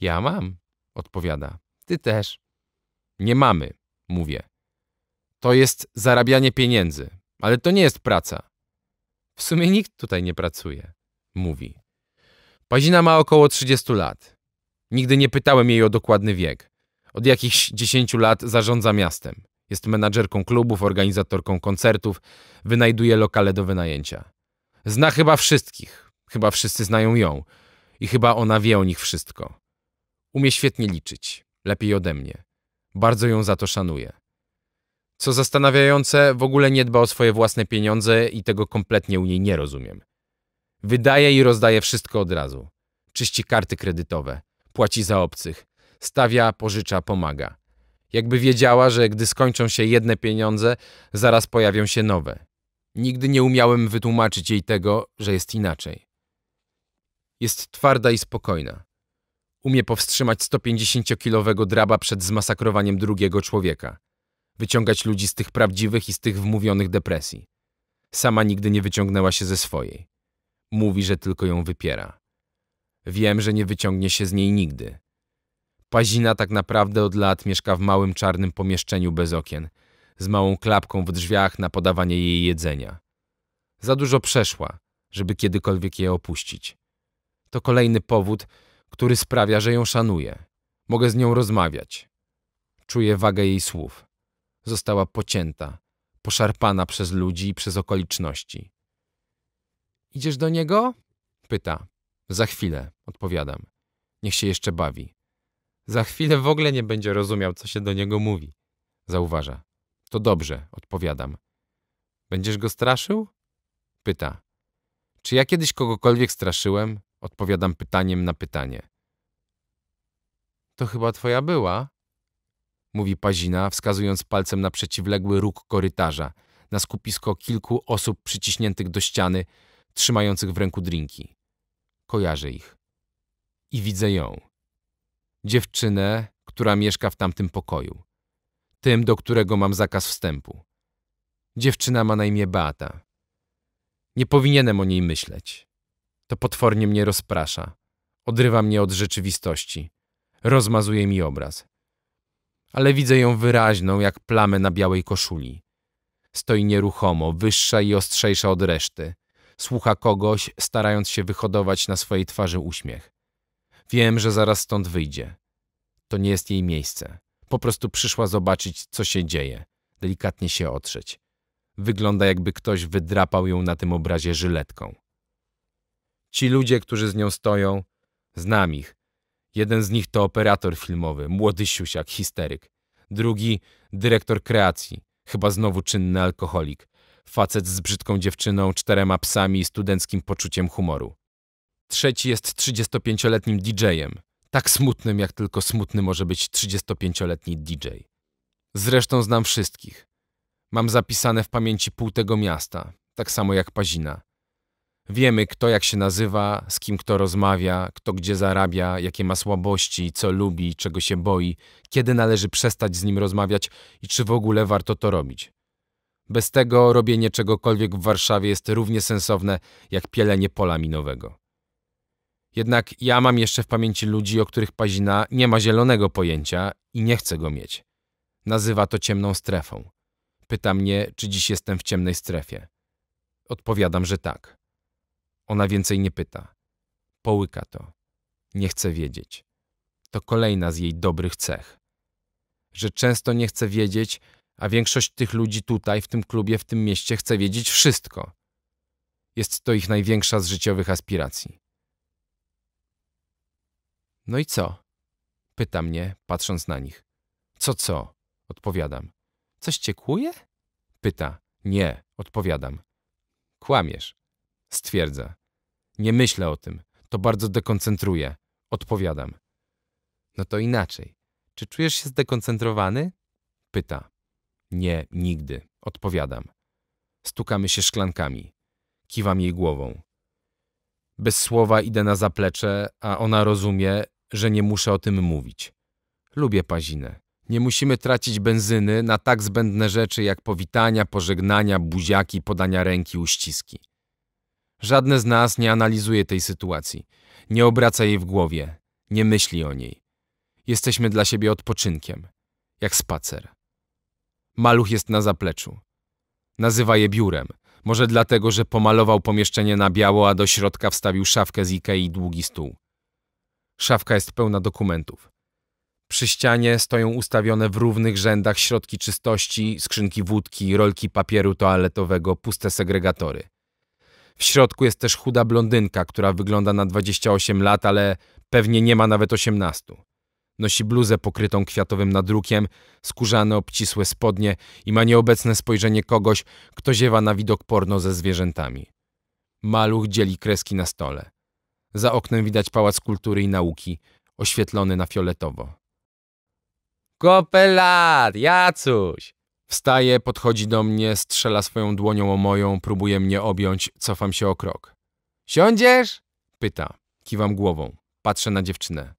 Ja mam, odpowiada. Ty też. Nie mamy, mówię. To jest zarabianie pieniędzy, ale to nie jest praca. W sumie nikt tutaj nie pracuje, mówi. Pazina ma około 30 lat. Nigdy nie pytałem jej o dokładny wiek. Od jakichś 10 lat zarządza miastem. Jest menadżerką klubów, organizatorką koncertów, wynajduje lokale do wynajęcia. Zna chyba wszystkich, Chyba wszyscy znają ją i chyba ona wie o nich wszystko. Umie świetnie liczyć, lepiej ode mnie. Bardzo ją za to szanuję. Co zastanawiające, w ogóle nie dba o swoje własne pieniądze i tego kompletnie u niej nie rozumiem. Wydaje i rozdaje wszystko od razu. Czyści karty kredytowe, płaci za obcych, stawia, pożycza, pomaga. Jakby wiedziała, że gdy skończą się jedne pieniądze, zaraz pojawią się nowe. Nigdy nie umiałem wytłumaczyć jej tego, że jest inaczej. Jest twarda i spokojna. Umie powstrzymać 150-kilowego draba przed zmasakrowaniem drugiego człowieka. Wyciągać ludzi z tych prawdziwych i z tych wmówionych depresji. Sama nigdy nie wyciągnęła się ze swojej. Mówi, że tylko ją wypiera. Wiem, że nie wyciągnie się z niej nigdy. Pazina tak naprawdę od lat mieszka w małym czarnym pomieszczeniu bez okien, z małą klapką w drzwiach na podawanie jej jedzenia. Za dużo przeszła, żeby kiedykolwiek je opuścić. To kolejny powód, który sprawia, że ją szanuję. Mogę z nią rozmawiać. Czuję wagę jej słów. Została pocięta, poszarpana przez ludzi i przez okoliczności. Idziesz do niego? Pyta. Za chwilę, odpowiadam. Niech się jeszcze bawi. Za chwilę w ogóle nie będzie rozumiał, co się do niego mówi, zauważa. To dobrze, odpowiadam. Będziesz go straszył? Pyta. Czy ja kiedyś kogokolwiek straszyłem? Odpowiadam pytaniem na pytanie. To chyba twoja była? Mówi Pazina, wskazując palcem na przeciwległy róg korytarza, na skupisko kilku osób przyciśniętych do ściany, trzymających w ręku drinki. Kojarzę ich. I widzę ją. Dziewczynę, która mieszka w tamtym pokoju. Tym, do którego mam zakaz wstępu. Dziewczyna ma na imię Beata. Nie powinienem o niej myśleć. To potwornie mnie rozprasza. Odrywa mnie od rzeczywistości. Rozmazuje mi obraz. Ale widzę ją wyraźną, jak plamę na białej koszuli. Stoi nieruchomo, wyższa i ostrzejsza od reszty. Słucha kogoś, starając się wyhodować na swojej twarzy uśmiech. Wiem, że zaraz stąd wyjdzie. To nie jest jej miejsce. Po prostu przyszła zobaczyć, co się dzieje. Delikatnie się otrzeć. Wygląda, jakby ktoś wydrapał ją na tym obrazie żyletką. Ci ludzie, którzy z nią stoją, znam ich. Jeden z nich to operator filmowy, młody siusiak, histeryk. Drugi dyrektor kreacji, chyba znowu czynny alkoholik. Facet z brzydką dziewczyną, czterema psami i studenckim poczuciem humoru. Trzeci jest 35-letnim DJ-em. Tak smutnym, jak tylko smutny może być 35-letni DJ. Zresztą znam wszystkich. Mam zapisane w pamięci pół tego miasta, tak samo jak Pazina. Wiemy, kto jak się nazywa, z kim kto rozmawia, kto gdzie zarabia, jakie ma słabości, co lubi, czego się boi, kiedy należy przestać z nim rozmawiać i czy w ogóle warto to robić. Bez tego robienie czegokolwiek w Warszawie jest równie sensowne jak pielenie pola minowego. Jednak ja mam jeszcze w pamięci ludzi, o których Pazina nie ma zielonego pojęcia i nie chce go mieć. Nazywa to ciemną strefą. Pyta mnie, czy dziś jestem w ciemnej strefie. Odpowiadam, że tak. Ona więcej nie pyta. Połyka to. Nie chce wiedzieć. To kolejna z jej dobrych cech. Że często nie chce wiedzieć, a większość tych ludzi tutaj, w tym klubie, w tym mieście chce wiedzieć wszystko. Jest to ich największa z życiowych aspiracji. No i co? Pyta mnie, patrząc na nich. Co co? Odpowiadam. Coś ciekuje? Pyta. Nie, odpowiadam. Kłamiesz. Stwierdza. Nie myślę o tym. To bardzo dekoncentruje. Odpowiadam. No to inaczej. Czy czujesz się zdekoncentrowany? Pyta. Nie, nigdy. Odpowiadam. Stukamy się szklankami. Kiwam jej głową. Bez słowa idę na zaplecze, a ona rozumie, że nie muszę o tym mówić. Lubię pazinę. Nie musimy tracić benzyny na tak zbędne rzeczy jak powitania, pożegnania, buziaki, podania ręki, uściski. Żadne z nas nie analizuje tej sytuacji, nie obraca jej w głowie, nie myśli o niej. Jesteśmy dla siebie odpoczynkiem, jak spacer. Maluch jest na zapleczu. Nazywa je biurem, może dlatego, że pomalował pomieszczenie na biało, a do środka wstawił szafkę z Ikei i długi stół. Szafka jest pełna dokumentów. Przy ścianie stoją ustawione w równych rzędach środki czystości, skrzynki wódki, rolki papieru toaletowego, puste segregatory. W środku jest też chuda blondynka, która wygląda na 28 lat, ale pewnie nie ma nawet 18. Nosi bluzę pokrytą kwiatowym nadrukiem, skórzane obcisłe spodnie i ma nieobecne spojrzenie kogoś, kto ziewa na widok porno ze zwierzętami. Maluch dzieli kreski na stole. Za oknem widać pałac kultury i nauki, oświetlony na fioletowo. Kopelat, Jacuś! Wstaje, podchodzi do mnie, strzela swoją dłonią o moją, próbuje mnie objąć, cofam się o krok. Siądziesz? Pyta. Kiwam głową. Patrzę na dziewczynę.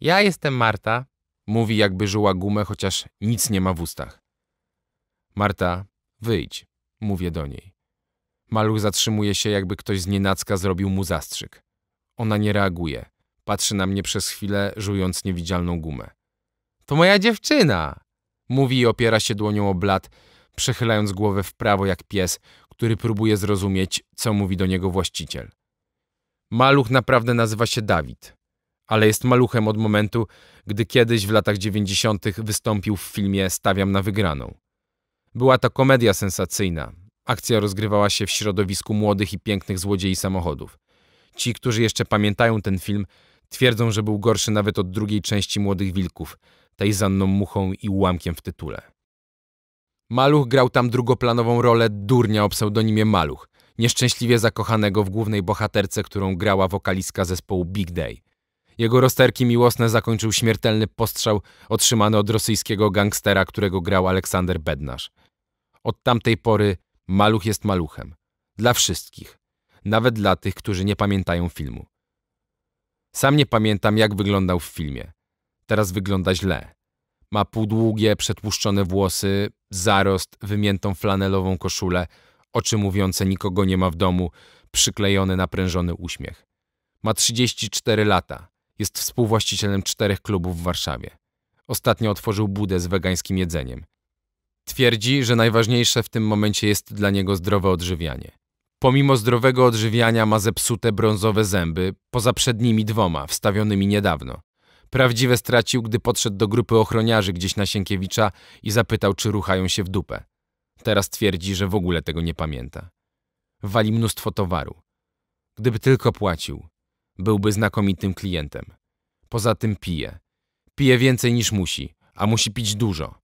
Ja jestem Marta. Mówi jakby żuła gumę, chociaż nic nie ma w ustach. Marta, wyjdź. Mówię do niej. Maluch zatrzymuje się, jakby ktoś z nienacka zrobił mu zastrzyk. Ona nie reaguje. Patrzy na mnie przez chwilę, żując niewidzialną gumę. To moja dziewczyna! Mówi i opiera się dłonią o blat, przechylając głowę w prawo jak pies, który próbuje zrozumieć, co mówi do niego właściciel. Maluch naprawdę nazywa się Dawid, ale jest maluchem od momentu, gdy kiedyś w latach dziewięćdziesiątych wystąpił w filmie Stawiam na wygraną. Była to komedia sensacyjna. Akcja rozgrywała się w środowisku młodych i pięknych złodziei samochodów. Ci, którzy jeszcze pamiętają ten film, twierdzą, że był gorszy nawet od drugiej części Młodych Wilków – tej z Anną Muchą i ułamkiem w tytule. Maluch grał tam drugoplanową rolę durnia o pseudonimie Maluch, nieszczęśliwie zakochanego w głównej bohaterce, którą grała wokalistka zespołu Big Day. Jego rozterki miłosne zakończył śmiertelny postrzał otrzymany od rosyjskiego gangstera, którego grał Aleksander Bednarz. Od tamtej pory Maluch jest maluchem. Dla wszystkich. Nawet dla tych, którzy nie pamiętają filmu. Sam nie pamiętam, jak wyglądał w filmie. Teraz wygląda źle. Ma półdługie, przetłuszczone włosy, zarost, wymiętą flanelową koszulę, oczy mówiące nikogo nie ma w domu, przyklejony naprężony uśmiech. Ma 34 lata. Jest współwłaścicielem czterech klubów w Warszawie. Ostatnio otworzył budę z wegańskim jedzeniem. Twierdzi, że najważniejsze w tym momencie jest dla niego zdrowe odżywianie. Pomimo zdrowego odżywiania ma zepsute brązowe zęby, poza przednimi dwoma, wstawionymi niedawno. Prawdziwe stracił, gdy podszedł do grupy ochroniarzy gdzieś na Sienkiewicza i zapytał, czy ruchają się w dupę. Teraz twierdzi, że w ogóle tego nie pamięta. Wali mnóstwo towaru. Gdyby tylko płacił, byłby znakomitym klientem. Poza tym pije. Pije więcej niż musi, a musi pić dużo.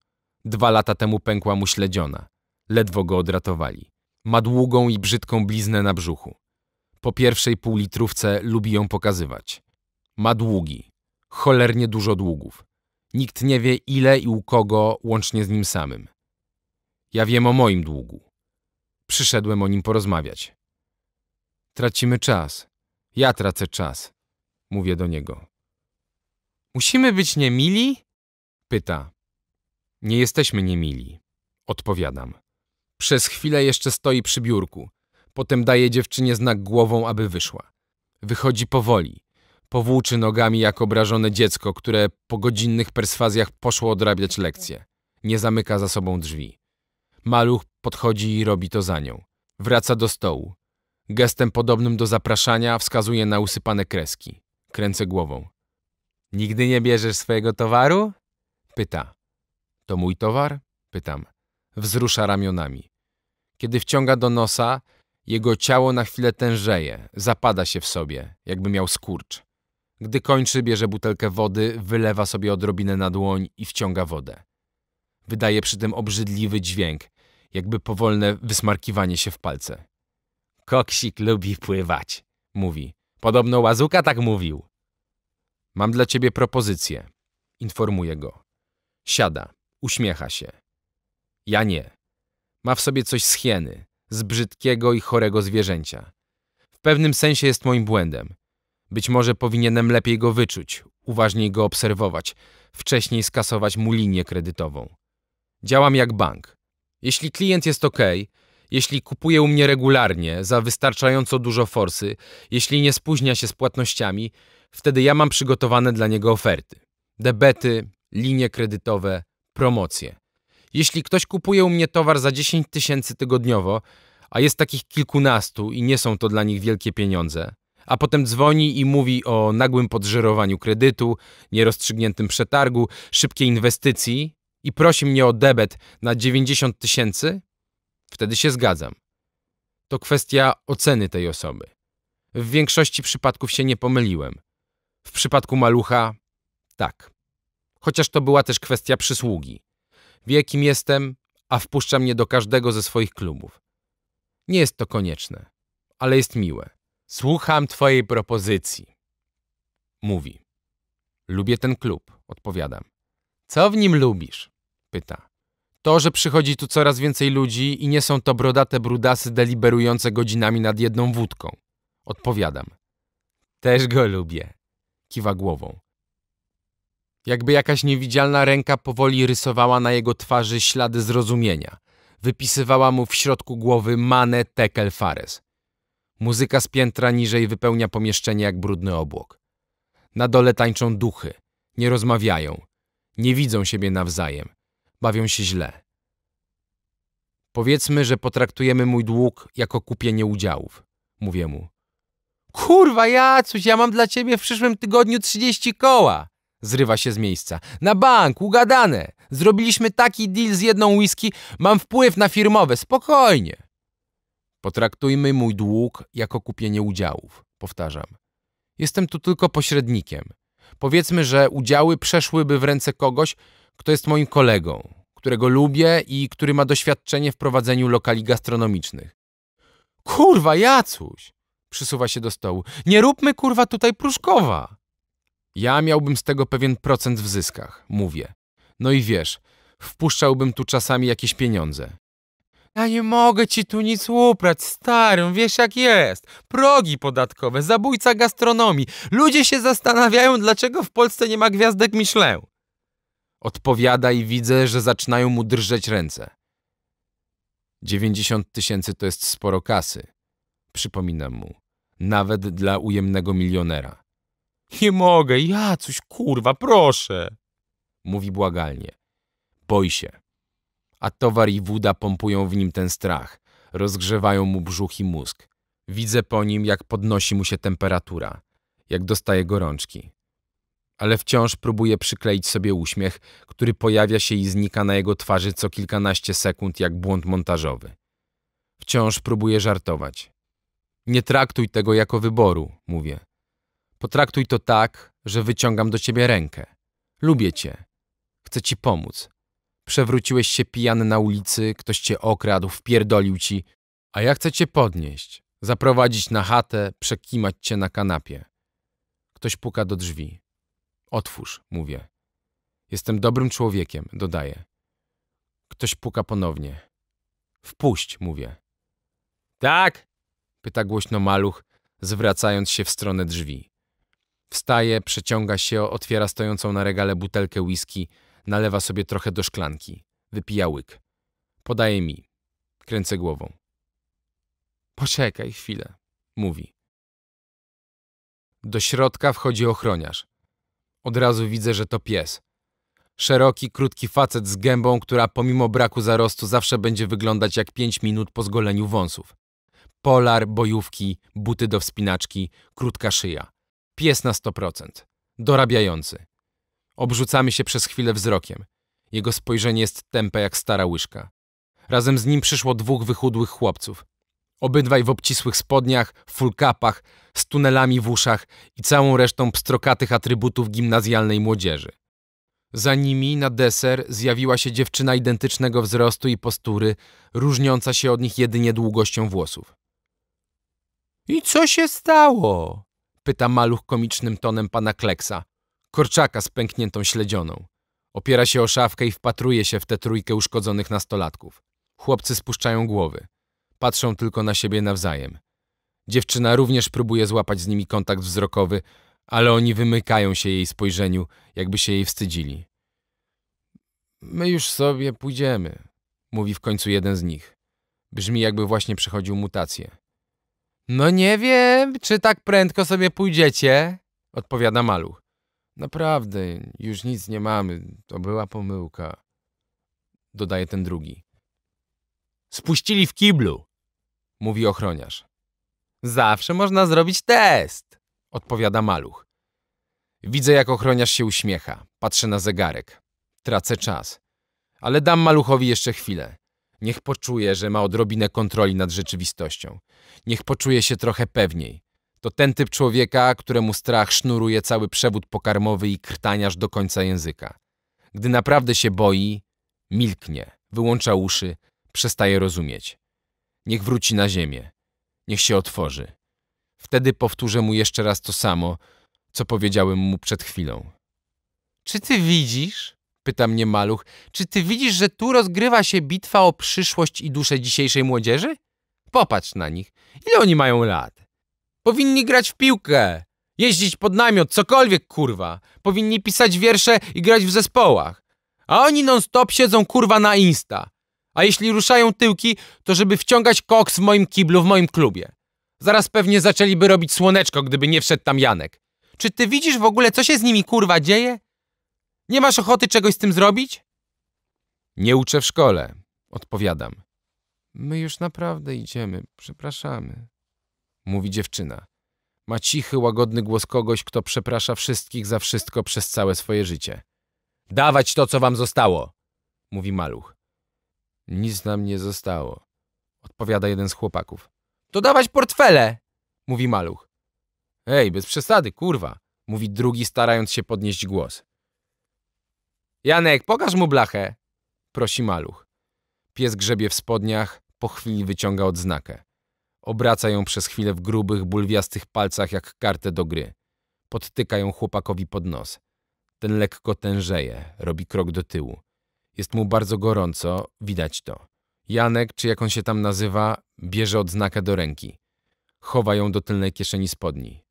Dwa lata temu pękła mu śledziona. Ledwo go odratowali. Ma długą i brzydką bliznę na brzuchu. Po pierwszej litrówce lubi ją pokazywać. Ma długi, cholernie dużo długów. Nikt nie wie ile i u kogo, łącznie z nim samym. Ja wiem o moim długu. Przyszedłem o nim porozmawiać. Tracimy czas. Ja tracę czas. Mówię do niego. Musimy być niemili? Pyta. Nie jesteśmy niemili. Odpowiadam. Przez chwilę jeszcze stoi przy biurku. Potem daje dziewczynie znak głową, aby wyszła. Wychodzi powoli. Powłóczy nogami jak obrażone dziecko, które po godzinnych perswazjach poszło odrabiać lekcje. Nie zamyka za sobą drzwi. Maluch podchodzi i robi to za nią. Wraca do stołu. Gestem podobnym do zapraszania wskazuje na usypane kreski. Kręcę głową. Nigdy nie bierzesz swojego towaru? Pyta. To mój towar? Pytam. Wzrusza ramionami. Kiedy wciąga do nosa, jego ciało na chwilę tężeje, zapada się w sobie, jakby miał skurcz. Gdy kończy, bierze butelkę wody, wylewa sobie odrobinę na dłoń i wciąga wodę. Wydaje przy tym obrzydliwy dźwięk, jakby powolne wysmarkiwanie się w palce. Koksik lubi pływać, mówi. Podobno Łazuka tak mówił. Mam dla ciebie propozycję, informuje go. Siada, uśmiecha się. Ja nie. Ma w sobie coś z hieny, z brzydkiego i chorego zwierzęcia. W pewnym sensie jest moim błędem. Być może powinienem lepiej go wyczuć, uważniej go obserwować, wcześniej skasować mu linię kredytową. Działam jak bank. Jeśli klient jest ok, jeśli kupuje u mnie regularnie, za wystarczająco dużo forsy, jeśli nie spóźnia się z płatnościami, wtedy ja mam przygotowane dla niego oferty. Debety, linie kredytowe, promocje. Jeśli ktoś kupuje u mnie towar za 10 tysięcy tygodniowo, a jest takich kilkunastu i nie są to dla nich wielkie pieniądze, a potem dzwoni i mówi o nagłym podżerowaniu kredytu, nierozstrzygniętym przetargu, szybkiej inwestycji i prosi mnie o debet na 90 tysięcy, wtedy się zgadzam. To kwestia oceny tej osoby. W większości przypadków się nie pomyliłem. W przypadku malucha tak. Chociaż to była też kwestia przysługi. Wie, kim jestem, a wpuszcza mnie do każdego ze swoich klubów. Nie jest to konieczne, ale jest miłe. Słucham twojej propozycji. Mówi. Lubię ten klub, odpowiadam. Co w nim lubisz? Pyta. To, że przychodzi tu coraz więcej ludzi i nie są to brodate brudasy deliberujące godzinami nad jedną wódką. Odpowiadam. Też go lubię. Kiwa głową. Jakby jakaś niewidzialna ręka powoli rysowała na jego twarzy ślady zrozumienia. Wypisywała mu w środku głowy mane tekel fares. Muzyka z piętra niżej wypełnia pomieszczenie jak brudny obłok. Na dole tańczą duchy, nie rozmawiają, nie widzą siebie nawzajem, bawią się źle. Powiedzmy, że potraktujemy mój dług jako kupienie udziałów, mówię mu. Kurwa, Jacuś, ja mam dla ciebie w przyszłym tygodniu 30 koła! Zrywa się z miejsca. Na bank, ugadane! Zrobiliśmy taki deal z jedną whisky, mam wpływ na firmowe, spokojnie! Potraktujmy mój dług jako kupienie udziałów, powtarzam. Jestem tu tylko pośrednikiem. Powiedzmy, że udziały przeszłyby w ręce kogoś, kto jest moim kolegą, którego lubię i który ma doświadczenie w prowadzeniu lokali gastronomicznych. Kurwa, Jacuś! Przysuwa się do stołu. Nie róbmy kurwa tutaj Pruszkowa! Ja miałbym z tego pewien procent w zyskach, mówię. No i wiesz, wpuszczałbym tu czasami jakieś pieniądze. Ja nie mogę ci tu nic uprać, starym, wiesz jak jest. Progi podatkowe, zabójca gastronomii. Ludzie się zastanawiają, dlaczego w Polsce nie ma gwiazdek Michelin. Odpowiada i widzę, że zaczynają mu drżeć ręce. 90 tysięcy to jest sporo kasy. Przypominam mu. Nawet dla ujemnego milionera. Nie mogę, ja coś kurwa, proszę. Mówi błagalnie. Boi się a towar i woda pompują w nim ten strach, rozgrzewają mu brzuch i mózg. Widzę po nim, jak podnosi mu się temperatura, jak dostaje gorączki. Ale wciąż próbuje przykleić sobie uśmiech, który pojawia się i znika na jego twarzy co kilkanaście sekund, jak błąd montażowy. Wciąż próbuje żartować. Nie traktuj tego jako wyboru, mówię. Potraktuj to tak, że wyciągam do ciebie rękę. Lubię cię. Chcę ci pomóc. Przewróciłeś się pijany na ulicy, ktoś cię okradł, wpierdolił ci, a ja chcę cię podnieść, zaprowadzić na chatę, przekimać cię na kanapie. Ktoś puka do drzwi. Otwórz, mówię. Jestem dobrym człowiekiem, dodaję. Ktoś puka ponownie. Wpuść, mówię. Tak? pyta głośno maluch, zwracając się w stronę drzwi. Wstaje, przeciąga się, otwiera stojącą na regale butelkę whisky – Nalewa sobie trochę do szklanki. Wypija łyk. Podaje mi. Kręcę głową. Poczekaj chwilę, mówi. Do środka wchodzi ochroniarz. Od razu widzę, że to pies. Szeroki, krótki facet z gębą, która pomimo braku zarostu zawsze będzie wyglądać jak pięć minut po zgoleniu wąsów. Polar, bojówki, buty do wspinaczki, krótka szyja. Pies na 100%. Dorabiający. Obrzucamy się przez chwilę wzrokiem. Jego spojrzenie jest tępe jak stara łyżka. Razem z nim przyszło dwóch wychudłych chłopców. Obydwaj w obcisłych spodniach, fulkapach, z tunelami w uszach i całą resztą pstrokatych atrybutów gimnazjalnej młodzieży. Za nimi na deser zjawiła się dziewczyna identycznego wzrostu i postury, różniąca się od nich jedynie długością włosów. I co się stało? pyta maluch komicznym tonem pana Kleksa. Korczaka z pękniętą śledzioną. Opiera się o szafkę i wpatruje się w tę trójkę uszkodzonych nastolatków. Chłopcy spuszczają głowy. Patrzą tylko na siebie nawzajem. Dziewczyna również próbuje złapać z nimi kontakt wzrokowy, ale oni wymykają się jej spojrzeniu, jakby się jej wstydzili. My już sobie pójdziemy, mówi w końcu jeden z nich. Brzmi, jakby właśnie przechodził mutację. No nie wiem, czy tak prędko sobie pójdziecie, odpowiada maluch. Naprawdę, już nic nie mamy. To była pomyłka. Dodaje ten drugi. Spuścili w kiblu, mówi ochroniarz. Zawsze można zrobić test, odpowiada maluch. Widzę, jak ochroniarz się uśmiecha. Patrzę na zegarek. Tracę czas. Ale dam maluchowi jeszcze chwilę. Niech poczuje, że ma odrobinę kontroli nad rzeczywistością. Niech poczuje się trochę pewniej. To ten typ człowieka, któremu strach sznuruje cały przewód pokarmowy i krtaniarz do końca języka. Gdy naprawdę się boi, milknie, wyłącza uszy, przestaje rozumieć. Niech wróci na ziemię. Niech się otworzy. Wtedy powtórzę mu jeszcze raz to samo, co powiedziałem mu przed chwilą. Czy ty widzisz? Pyta mnie maluch. Czy ty widzisz, że tu rozgrywa się bitwa o przyszłość i duszę dzisiejszej młodzieży? Popatrz na nich. Ile oni mają lat? Powinni grać w piłkę, jeździć pod namiot, cokolwiek kurwa. Powinni pisać wiersze i grać w zespołach. A oni non-stop siedzą kurwa na Insta. A jeśli ruszają tyłki, to żeby wciągać koks w moim kiblu, w moim klubie. Zaraz pewnie zaczęliby robić słoneczko, gdyby nie wszedł tam Janek. Czy ty widzisz w ogóle, co się z nimi kurwa dzieje? Nie masz ochoty czegoś z tym zrobić? Nie uczę w szkole, odpowiadam. My już naprawdę idziemy, przepraszamy mówi dziewczyna. Ma cichy, łagodny głos kogoś, kto przeprasza wszystkich za wszystko przez całe swoje życie. Dawać to, co wam zostało, mówi maluch. Nic nam nie zostało, odpowiada jeden z chłopaków. To dawać portfele, mówi maluch. Ej, bez przesady, kurwa, mówi drugi, starając się podnieść głos. Janek, pokaż mu blachę, prosi maluch. Pies grzebie w spodniach, po chwili wyciąga odznakę. Obraca ją przez chwilę w grubych, bulwiastych palcach jak kartę do gry. Podtyka ją chłopakowi pod nos. Ten lekko tężeje, robi krok do tyłu. Jest mu bardzo gorąco, widać to. Janek, czy jak on się tam nazywa, bierze odznakę do ręki. Chowa ją do tylnej kieszeni spodni.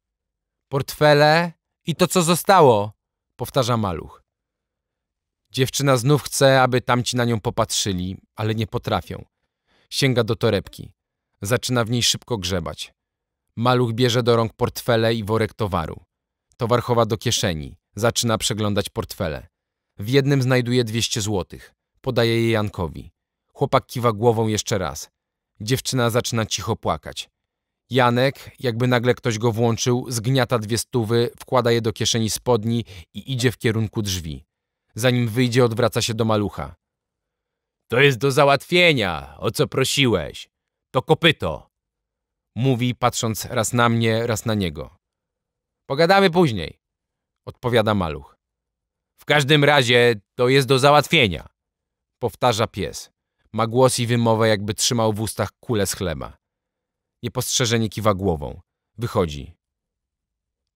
Portfele i to, co zostało, powtarza maluch. Dziewczyna znów chce, aby tamci na nią popatrzyli, ale nie potrafią. Sięga do torebki. Zaczyna w niej szybko grzebać. Maluch bierze do rąk portfele i worek towaru. Towar chowa do kieszeni. Zaczyna przeglądać portfele. W jednym znajduje 200 złotych. Podaje je Jankowi. Chłopak kiwa głową jeszcze raz. Dziewczyna zaczyna cicho płakać. Janek, jakby nagle ktoś go włączył, zgniata dwie stówy, wkłada je do kieszeni spodni i idzie w kierunku drzwi. Zanim wyjdzie, odwraca się do malucha. To jest do załatwienia, o co prosiłeś. To kopyto, mówi patrząc raz na mnie, raz na niego. Pogadamy później, odpowiada maluch. W każdym razie to jest do załatwienia, powtarza pies. Ma głos i wymowę, jakby trzymał w ustach kulę z chleba. Niepostrzeżenie kiwa głową. Wychodzi.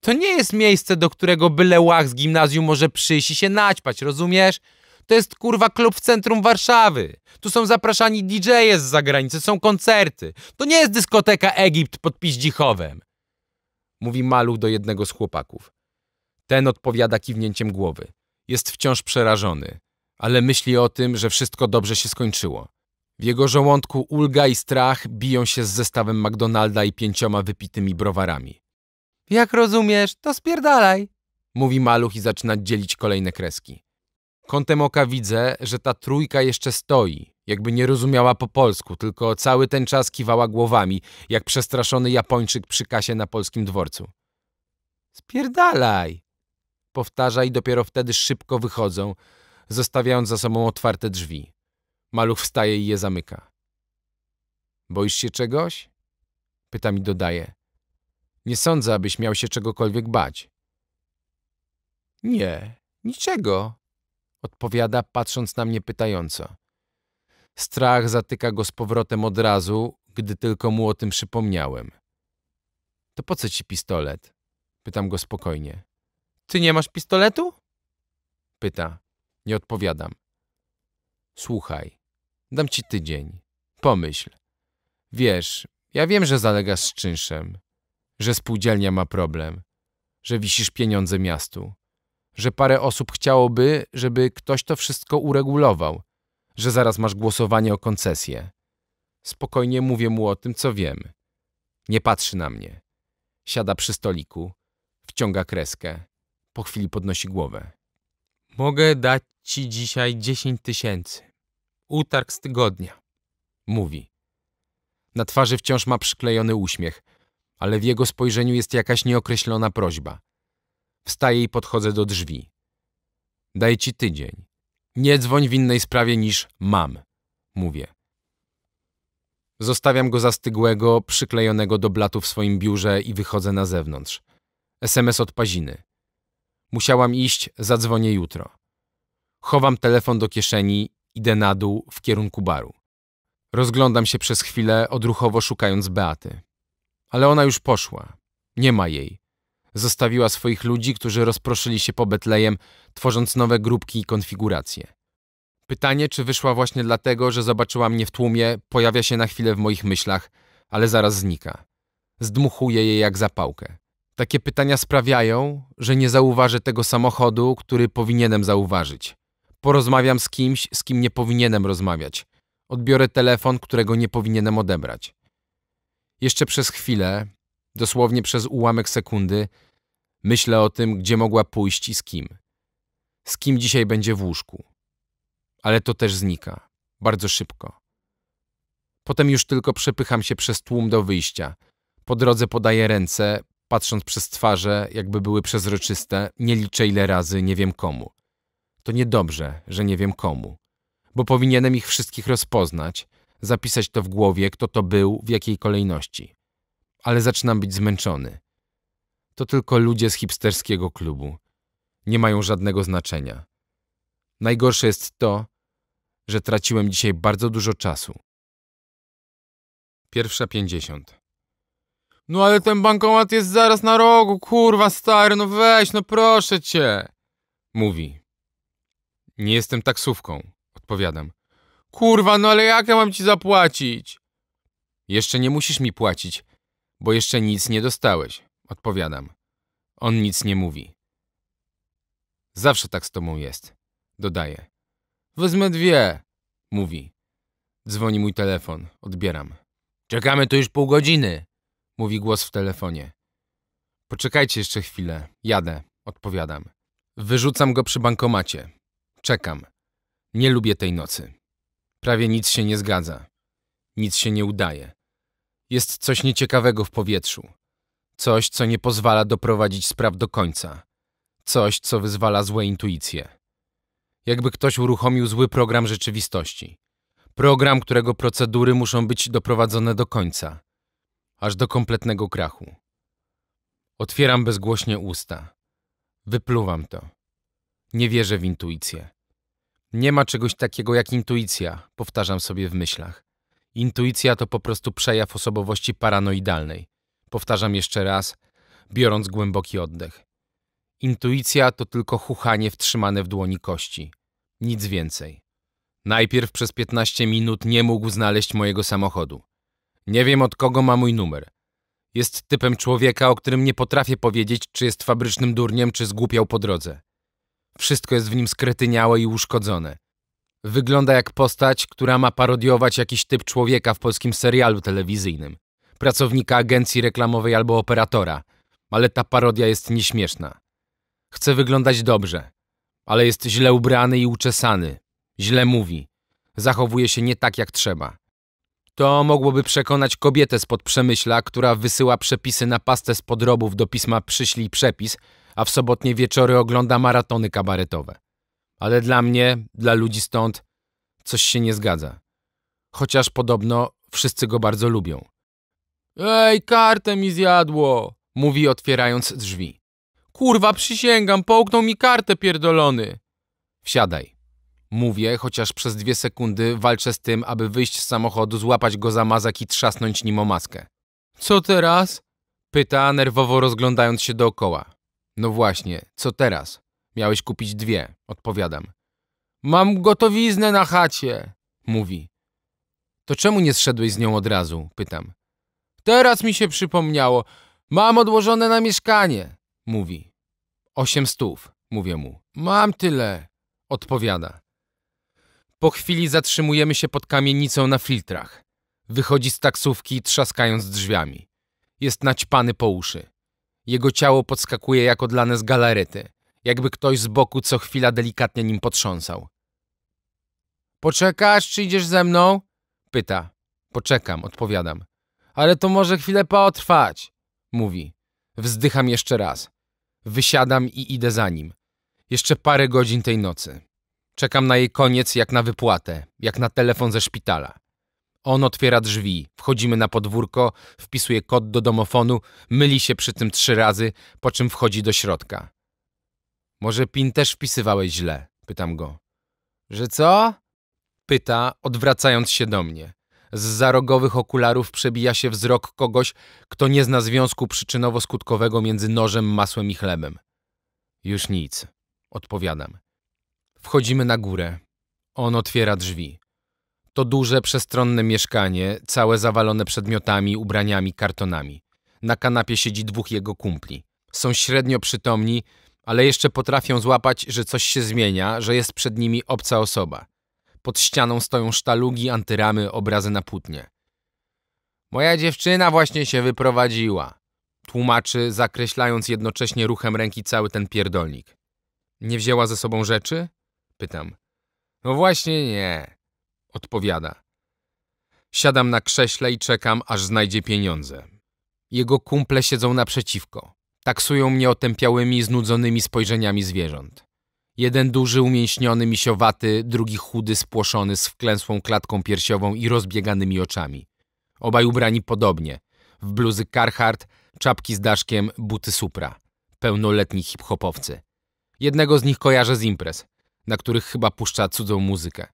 To nie jest miejsce, do którego byle łach z gimnazjum może przyjść i się naćpać, rozumiesz? To jest kurwa klub w centrum Warszawy. Tu są zapraszani DJe z zagranicy, są koncerty. To nie jest dyskoteka Egipt pod Piździchowem. Mówi Maluch do jednego z chłopaków. Ten odpowiada kiwnięciem głowy. Jest wciąż przerażony, ale myśli o tym, że wszystko dobrze się skończyło. W jego żołądku ulga i strach biją się z zestawem McDonalda i pięcioma wypitymi browarami. Jak rozumiesz, to spierdalaj, mówi maluch i zaczyna dzielić kolejne kreski. Kątem oka widzę, że ta trójka jeszcze stoi, jakby nie rozumiała po polsku, tylko cały ten czas kiwała głowami, jak przestraszony Japończyk przy kasie na polskim dworcu. Spierdalaj! Powtarza i dopiero wtedy szybko wychodzą, zostawiając za sobą otwarte drzwi. Maluch wstaje i je zamyka. Boisz się czegoś? Pyta mi dodaje. Nie sądzę, abyś miał się czegokolwiek bać. Nie, niczego, odpowiada patrząc na mnie pytająco. Strach zatyka go z powrotem od razu, gdy tylko mu o tym przypomniałem. To po co ci pistolet? Pytam go spokojnie. Ty nie masz pistoletu? Pyta. Nie odpowiadam. Słuchaj, dam ci tydzień. Pomyśl. Wiesz, ja wiem, że zalegasz z czynszem, że spółdzielnia ma problem, że wisisz pieniądze miastu że parę osób chciałoby, żeby ktoś to wszystko uregulował, że zaraz masz głosowanie o koncesję. Spokojnie mówię mu o tym, co wiem. Nie patrzy na mnie. Siada przy stoliku, wciąga kreskę. Po chwili podnosi głowę. Mogę dać ci dzisiaj dziesięć tysięcy. Utarg z tygodnia. Mówi. Na twarzy wciąż ma przyklejony uśmiech, ale w jego spojrzeniu jest jakaś nieokreślona prośba – Wstaję i podchodzę do drzwi. Daję ci tydzień. Nie dzwoń w innej sprawie niż mam, mówię. Zostawiam go zastygłego, przyklejonego do blatu w swoim biurze i wychodzę na zewnątrz. SMS od Paziny. Musiałam iść, zadzwonię jutro. Chowam telefon do kieszeni, idę na dół w kierunku baru. Rozglądam się przez chwilę, odruchowo szukając Beaty. Ale ona już poszła. Nie ma jej zostawiła swoich ludzi, którzy rozproszyli się po Betlejem, tworząc nowe grupki i konfiguracje. Pytanie, czy wyszła właśnie dlatego, że zobaczyła mnie w tłumie, pojawia się na chwilę w moich myślach, ale zaraz znika. Zdmuchuję je jak zapałkę. Takie pytania sprawiają, że nie zauważę tego samochodu, który powinienem zauważyć. Porozmawiam z kimś, z kim nie powinienem rozmawiać. Odbiorę telefon, którego nie powinienem odebrać. Jeszcze przez chwilę, dosłownie przez ułamek sekundy, Myślę o tym, gdzie mogła pójść i z kim. Z kim dzisiaj będzie w łóżku. Ale to też znika. Bardzo szybko. Potem już tylko przepycham się przez tłum do wyjścia. Po drodze podaję ręce, patrząc przez twarze, jakby były przezroczyste, nie liczę ile razy nie wiem komu. To niedobrze, że nie wiem komu. Bo powinienem ich wszystkich rozpoznać, zapisać to w głowie, kto to był, w jakiej kolejności. Ale zaczynam być zmęczony. To tylko ludzie z hipsterskiego klubu. Nie mają żadnego znaczenia. Najgorsze jest to, że traciłem dzisiaj bardzo dużo czasu. Pierwsza pięćdziesiąt. No ale ten bankomat jest zaraz na rogu, kurwa stary, no weź, no proszę cię. Mówi. Nie jestem taksówką, odpowiadam. Kurwa, no ale jak ja mam ci zapłacić? Jeszcze nie musisz mi płacić, bo jeszcze nic nie dostałeś. Odpowiadam. On nic nie mówi. Zawsze tak z tobą jest. Dodaję. Wezmę dwie. Mówi. Dzwoni mój telefon. Odbieram. Czekamy tu już pół godziny. Mówi głos w telefonie. Poczekajcie jeszcze chwilę. Jadę. Odpowiadam. Wyrzucam go przy bankomacie. Czekam. Nie lubię tej nocy. Prawie nic się nie zgadza. Nic się nie udaje. Jest coś nieciekawego w powietrzu. Coś, co nie pozwala doprowadzić spraw do końca. Coś, co wyzwala złe intuicje. Jakby ktoś uruchomił zły program rzeczywistości. Program, którego procedury muszą być doprowadzone do końca. Aż do kompletnego krachu. Otwieram bezgłośnie usta. Wypluwam to. Nie wierzę w intuicję. Nie ma czegoś takiego jak intuicja, powtarzam sobie w myślach. Intuicja to po prostu przejaw osobowości paranoidalnej. Powtarzam jeszcze raz, biorąc głęboki oddech. Intuicja to tylko chuchanie wtrzymane w dłoni kości. Nic więcej. Najpierw przez 15 minut nie mógł znaleźć mojego samochodu. Nie wiem od kogo ma mój numer. Jest typem człowieka, o którym nie potrafię powiedzieć, czy jest fabrycznym durniem, czy zgłupiał po drodze. Wszystko jest w nim skretyniałe i uszkodzone. Wygląda jak postać, która ma parodiować jakiś typ człowieka w polskim serialu telewizyjnym pracownika agencji reklamowej albo operatora, ale ta parodia jest nieśmieszna. Chce wyglądać dobrze, ale jest źle ubrany i uczesany, źle mówi, zachowuje się nie tak jak trzeba. To mogłoby przekonać kobietę spod przemyśla, która wysyła przepisy na pastę z podrobów do pisma Przyślij przepis, a w sobotnie wieczory ogląda maratony kabaretowe. Ale dla mnie, dla ludzi stąd, coś się nie zgadza. Chociaż podobno wszyscy go bardzo lubią. Ej, kartę mi zjadło! Mówi otwierając drzwi. Kurwa, przysięgam, połknął mi kartę pierdolony! Wsiadaj. Mówię, chociaż przez dwie sekundy walczę z tym, aby wyjść z samochodu, złapać go za mazak i trzasnąć nim o maskę. Co teraz? Pyta, nerwowo rozglądając się dookoła. No właśnie, co teraz? Miałeś kupić dwie, odpowiadam. Mam gotowiznę na chacie, mówi. To czemu nie zszedłeś z nią od razu? Pytam. Teraz mi się przypomniało. Mam odłożone na mieszkanie, mówi. Osiem stów, mówię mu. Mam tyle, odpowiada. Po chwili zatrzymujemy się pod kamienicą na filtrach. Wychodzi z taksówki, trzaskając drzwiami. Jest naćpany po uszy. Jego ciało podskakuje jak odlane z galarety, jakby ktoś z boku co chwila delikatnie nim potrząsał. Poczekasz, czy idziesz ze mną? Pyta. Poczekam, odpowiadam. Ale to może chwilę potrwać, mówi. Wzdycham jeszcze raz. Wysiadam i idę za nim. Jeszcze parę godzin tej nocy. Czekam na jej koniec jak na wypłatę, jak na telefon ze szpitala. On otwiera drzwi, wchodzimy na podwórko, wpisuje kod do domofonu, myli się przy tym trzy razy, po czym wchodzi do środka. Może PIN też wpisywałeś źle? Pytam go. Że co? Pyta, odwracając się do mnie. Z zarogowych okularów przebija się wzrok kogoś, kto nie zna związku przyczynowo-skutkowego między nożem, masłem i chlebem. Już nic, odpowiadam. Wchodzimy na górę. On otwiera drzwi. To duże, przestronne mieszkanie, całe zawalone przedmiotami, ubraniami, kartonami. Na kanapie siedzi dwóch jego kumpli. Są średnio przytomni, ale jeszcze potrafią złapać, że coś się zmienia, że jest przed nimi obca osoba. Pod ścianą stoją sztalugi, antyramy, obrazy na płótnie. Moja dziewczyna właśnie się wyprowadziła, tłumaczy, zakreślając jednocześnie ruchem ręki cały ten pierdolnik. Nie wzięła ze sobą rzeczy? Pytam. No właśnie nie, odpowiada. Siadam na krześle i czekam, aż znajdzie pieniądze. Jego kumple siedzą naprzeciwko. Taksują mnie otępiałymi, znudzonymi spojrzeniami zwierząt. Jeden duży, umięśniony, misiowaty, drugi chudy, spłoszony, z wklęsłą klatką piersiową i rozbieganymi oczami. Obaj ubrani podobnie. W bluzy Carhartt, czapki z daszkiem, buty Supra. Pełnoletni hip-hopowcy. Jednego z nich kojarzę z imprez, na których chyba puszcza cudzą muzykę.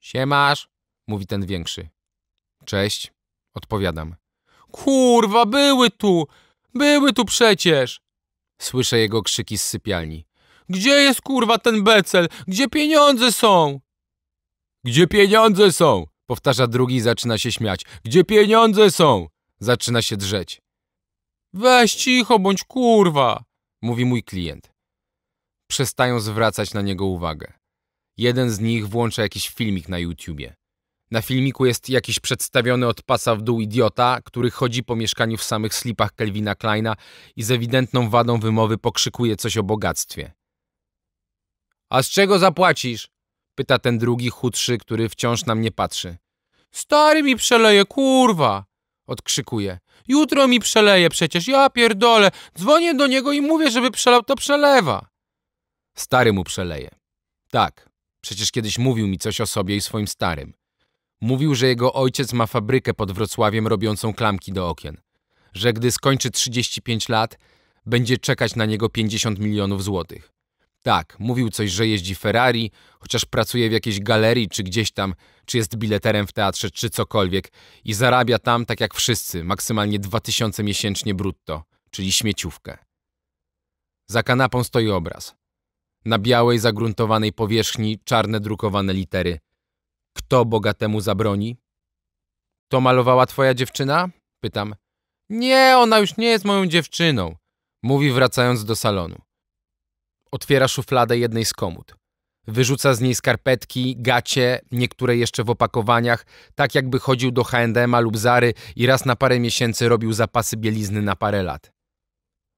Siemasz, mówi ten większy. Cześć, odpowiadam. Kurwa, były tu! Były tu przecież! Słyszę jego krzyki z sypialni. Gdzie jest kurwa ten becel? Gdzie pieniądze są? Gdzie pieniądze są? Powtarza drugi i zaczyna się śmiać. Gdzie pieniądze są? Zaczyna się drzeć. Weź cicho, bądź kurwa, mówi mój klient. Przestają zwracać na niego uwagę. Jeden z nich włącza jakiś filmik na YouTubie. Na filmiku jest jakiś przedstawiony od pasa w dół idiota, który chodzi po mieszkaniu w samych slipach Kelvina Kleina i z ewidentną wadą wymowy pokrzykuje coś o bogactwie. A z czego zapłacisz? Pyta ten drugi chudszy, który wciąż na mnie patrzy. Stary mi przeleje, kurwa! Odkrzykuje. Jutro mi przeleje przecież, ja pierdolę. Dzwonię do niego i mówię, żeby przelał, to przelewa. Stary mu przeleje. Tak, przecież kiedyś mówił mi coś o sobie i swoim starym. Mówił, że jego ojciec ma fabrykę pod Wrocławiem robiącą klamki do okien. Że gdy skończy 35 lat, będzie czekać na niego 50 milionów złotych. Tak, mówił coś, że jeździ Ferrari, chociaż pracuje w jakiejś galerii czy gdzieś tam, czy jest bileterem w teatrze, czy cokolwiek i zarabia tam tak jak wszyscy, maksymalnie 2000 miesięcznie brutto, czyli śmieciówkę. Za kanapą stoi obraz. Na białej, zagruntowanej powierzchni czarne drukowane litery. Kto bogatemu zabroni? To malowała twoja dziewczyna? Pytam. Nie, ona już nie jest moją dziewczyną, mówi wracając do salonu otwiera szufladę jednej z komód. Wyrzuca z niej skarpetki, gacie, niektóre jeszcze w opakowaniach, tak jakby chodził do H&M lub Zary i raz na parę miesięcy robił zapasy bielizny na parę lat.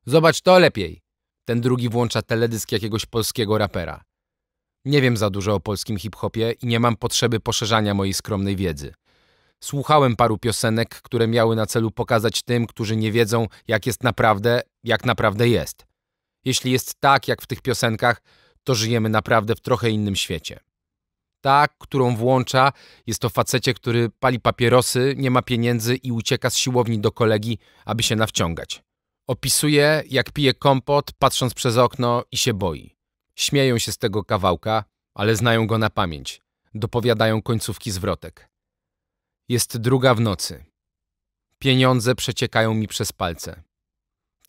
Zobacz to lepiej. Ten drugi włącza teledysk jakiegoś polskiego rapera. Nie wiem za dużo o polskim hip-hopie i nie mam potrzeby poszerzania mojej skromnej wiedzy. Słuchałem paru piosenek, które miały na celu pokazać tym, którzy nie wiedzą, jak jest naprawdę, jak naprawdę jest. Jeśli jest tak, jak w tych piosenkach, to żyjemy naprawdę w trochę innym świecie. Ta, którą włącza, jest to facecie, który pali papierosy, nie ma pieniędzy i ucieka z siłowni do kolegi, aby się nawciągać. Opisuje, jak pije kompot, patrząc przez okno i się boi. Śmieją się z tego kawałka, ale znają go na pamięć. Dopowiadają końcówki zwrotek. Jest druga w nocy. Pieniądze przeciekają mi przez palce.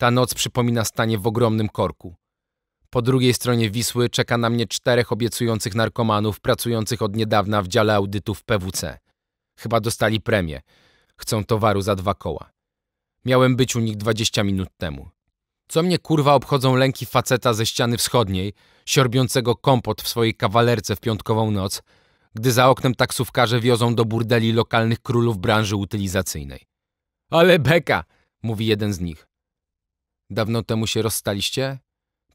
Ta noc przypomina stanie w ogromnym korku. Po drugiej stronie Wisły czeka na mnie czterech obiecujących narkomanów pracujących od niedawna w dziale audytów PWC. Chyba dostali premię. Chcą towaru za dwa koła. Miałem być u nich 20 minut temu. Co mnie kurwa obchodzą lęki faceta ze ściany wschodniej, siorbiącego kompot w swojej kawalerce w piątkową noc, gdy za oknem taksówkarze wiozą do burdeli lokalnych królów branży utylizacyjnej. Ale beka, mówi jeden z nich. Dawno temu się rozstaliście?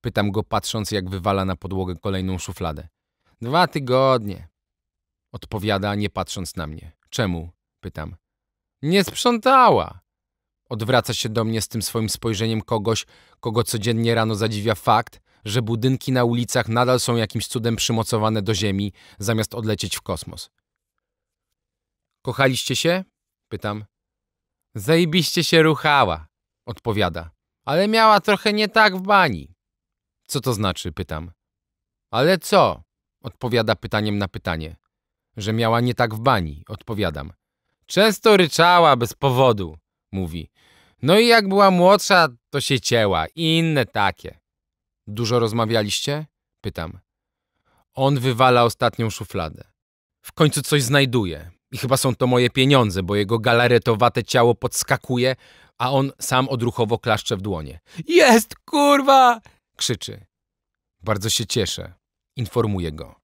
Pytam go, patrząc jak wywala na podłogę kolejną szufladę. Dwa tygodnie. Odpowiada, nie patrząc na mnie. Czemu? Pytam. Nie sprzątała. Odwraca się do mnie z tym swoim spojrzeniem kogoś, kogo codziennie rano zadziwia fakt, że budynki na ulicach nadal są jakimś cudem przymocowane do ziemi, zamiast odlecieć w kosmos. Kochaliście się? Pytam. Zajebiście się ruchała, odpowiada. Ale miała trochę nie tak w bani. Co to znaczy? Pytam. Ale co? Odpowiada pytaniem na pytanie. Że miała nie tak w bani, odpowiadam. Często ryczała bez powodu, mówi. No i jak była młodsza, to się cięła i inne takie. Dużo rozmawialiście? Pytam. On wywala ostatnią szufladę. W końcu coś znajduje. I chyba są to moje pieniądze, bo jego galaretowate ciało podskakuje, a on sam odruchowo klaszcze w dłonie. Jest, kurwa! krzyczy. Bardzo się cieszę. Informuję go.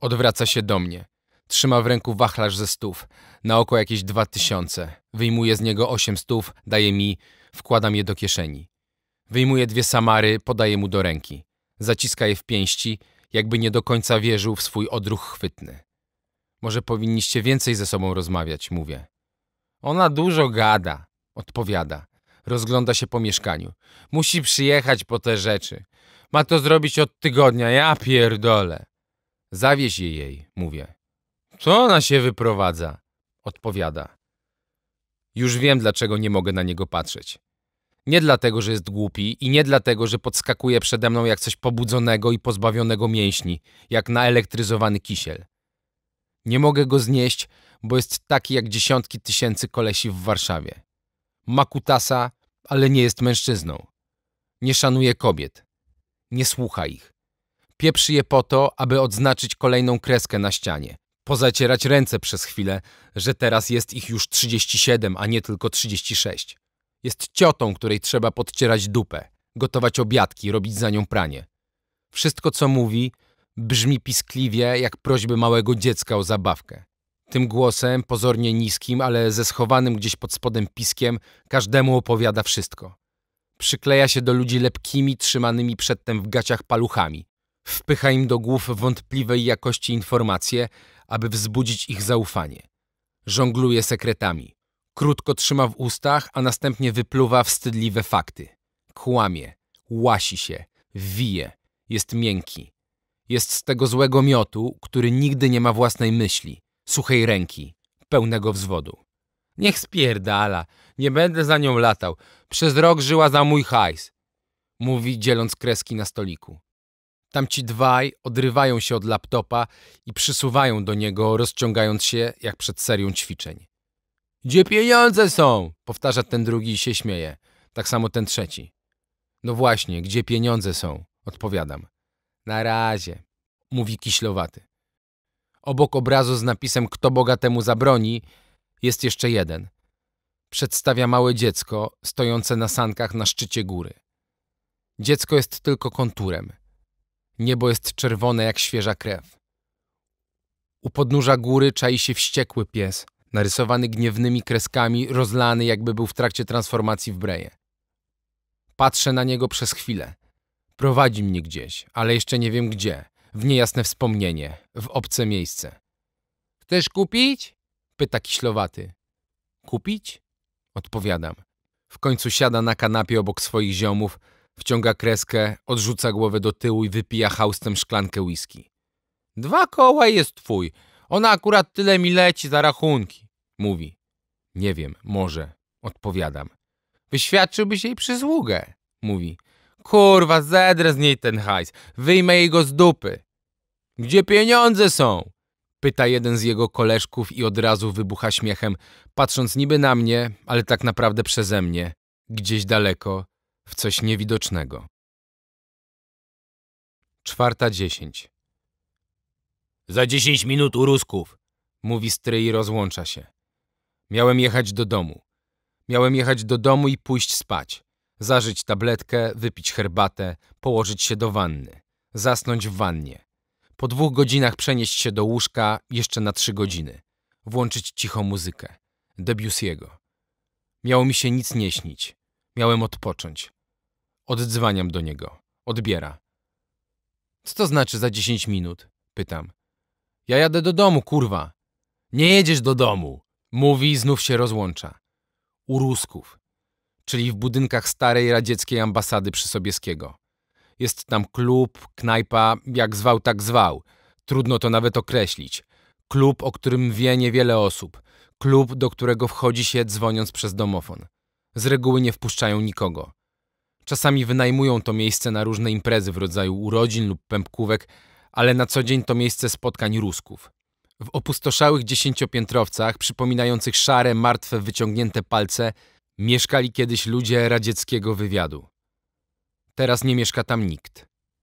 Odwraca się do mnie. Trzyma w ręku wachlarz ze stów. Na oko jakieś dwa tysiące. Wyjmuje z niego osiem stów, daje mi, wkładam je do kieszeni. Wyjmuje dwie samary, podaje mu do ręki. Zaciska je w pięści, jakby nie do końca wierzył w swój odruch chwytny. Może powinniście więcej ze sobą rozmawiać, mówię. Ona dużo gada, odpowiada. Rozgląda się po mieszkaniu. Musi przyjechać po te rzeczy. Ma to zrobić od tygodnia, ja pierdolę. Zawieź je jej, mówię. Co ona się wyprowadza? Odpowiada. Już wiem, dlaczego nie mogę na niego patrzeć. Nie dlatego, że jest głupi i nie dlatego, że podskakuje przede mną jak coś pobudzonego i pozbawionego mięśni, jak naelektryzowany kisiel. Nie mogę go znieść, bo jest taki jak dziesiątki tysięcy kolesi w Warszawie ma kutasa, ale nie jest mężczyzną. Nie szanuje kobiet. Nie słucha ich. Pieprzy je po to, aby odznaczyć kolejną kreskę na ścianie. Pozacierać ręce przez chwilę, że teraz jest ich już 37, a nie tylko 36. Jest ciotą, której trzeba podcierać dupę, gotować obiadki, robić za nią pranie. Wszystko, co mówi, brzmi piskliwie jak prośby małego dziecka o zabawkę. Tym głosem, pozornie niskim, ale ze schowanym gdzieś pod spodem piskiem, każdemu opowiada wszystko. Przykleja się do ludzi lepkimi, trzymanymi przedtem w gaciach paluchami. Wpycha im do głów wątpliwej jakości informacje, aby wzbudzić ich zaufanie. Żongluje sekretami. Krótko trzyma w ustach, a następnie wypluwa wstydliwe fakty. Kłamie, łasi się, wije, jest miękki. Jest z tego złego miotu, który nigdy nie ma własnej myśli – suchej ręki, pełnego wzwodu. Niech spierdala, nie będę za nią latał. Przez rok żyła za mój hajs. Mówi, dzieląc kreski na stoliku. Tamci dwaj odrywają się od laptopa i przysuwają do niego, rozciągając się jak przed serią ćwiczeń. Gdzie pieniądze są? Powtarza ten drugi i się śmieje. Tak samo ten trzeci. No właśnie, gdzie pieniądze są? Odpowiadam. Na razie, mówi kiślowaty. Obok obrazu z napisem Kto Boga temu zabroni jest jeszcze jeden. Przedstawia małe dziecko stojące na sankach na szczycie góry. Dziecko jest tylko konturem. Niebo jest czerwone jak świeża krew. U podnóża góry czai się wściekły pies, narysowany gniewnymi kreskami, rozlany jakby był w trakcie transformacji w breje. Patrzę na niego przez chwilę. Prowadzi mnie gdzieś, ale jeszcze nie wiem gdzie – w niejasne wspomnienie, w obce miejsce. Chcesz kupić? pyta kiślowaty. Kupić? Odpowiadam. W końcu siada na kanapie obok swoich ziomów, wciąga kreskę, odrzuca głowę do tyłu i wypija haustem szklankę whisky. Dwa koła jest twój. Ona akurat tyle mi leci za rachunki, mówi. Nie wiem, może, odpowiadam. Wyświadczyłbyś jej przysługę, mówi. Kurwa, zedrę z niej ten hajs. Wyjmę jej go z dupy. Gdzie pieniądze są? Pyta jeden z jego koleżków i od razu wybucha śmiechem, patrząc niby na mnie, ale tak naprawdę przeze mnie, gdzieś daleko, w coś niewidocznego. Czwarta dziesięć. Za dziesięć minut urusków, mówi stryj i rozłącza się. Miałem jechać do domu. Miałem jechać do domu i pójść spać. Zażyć tabletkę, wypić herbatę, położyć się do wanny. Zasnąć w wannie. Po dwóch godzinach przenieść się do łóżka jeszcze na trzy godziny. Włączyć cicho muzykę. Debiusiego. Miało mi się nic nie śnić. Miałem odpocząć. Oddzwaniam do niego. Odbiera. Co to znaczy za dziesięć minut? Pytam. Ja jadę do domu, kurwa. Nie jedziesz do domu. Mówi i znów się rozłącza. Urusków czyli w budynkach starej radzieckiej ambasady przy Sobieskiego. Jest tam klub, knajpa, jak zwał, tak zwał. Trudno to nawet określić. Klub, o którym wie niewiele osób. Klub, do którego wchodzi się dzwoniąc przez domofon. Z reguły nie wpuszczają nikogo. Czasami wynajmują to miejsce na różne imprezy w rodzaju urodzin lub pępkówek, ale na co dzień to miejsce spotkań rusków. W opustoszałych dziesięciopiętrowcach, przypominających szare, martwe, wyciągnięte palce, mieszkali kiedyś ludzie radzieckiego wywiadu. Teraz nie mieszka tam nikt.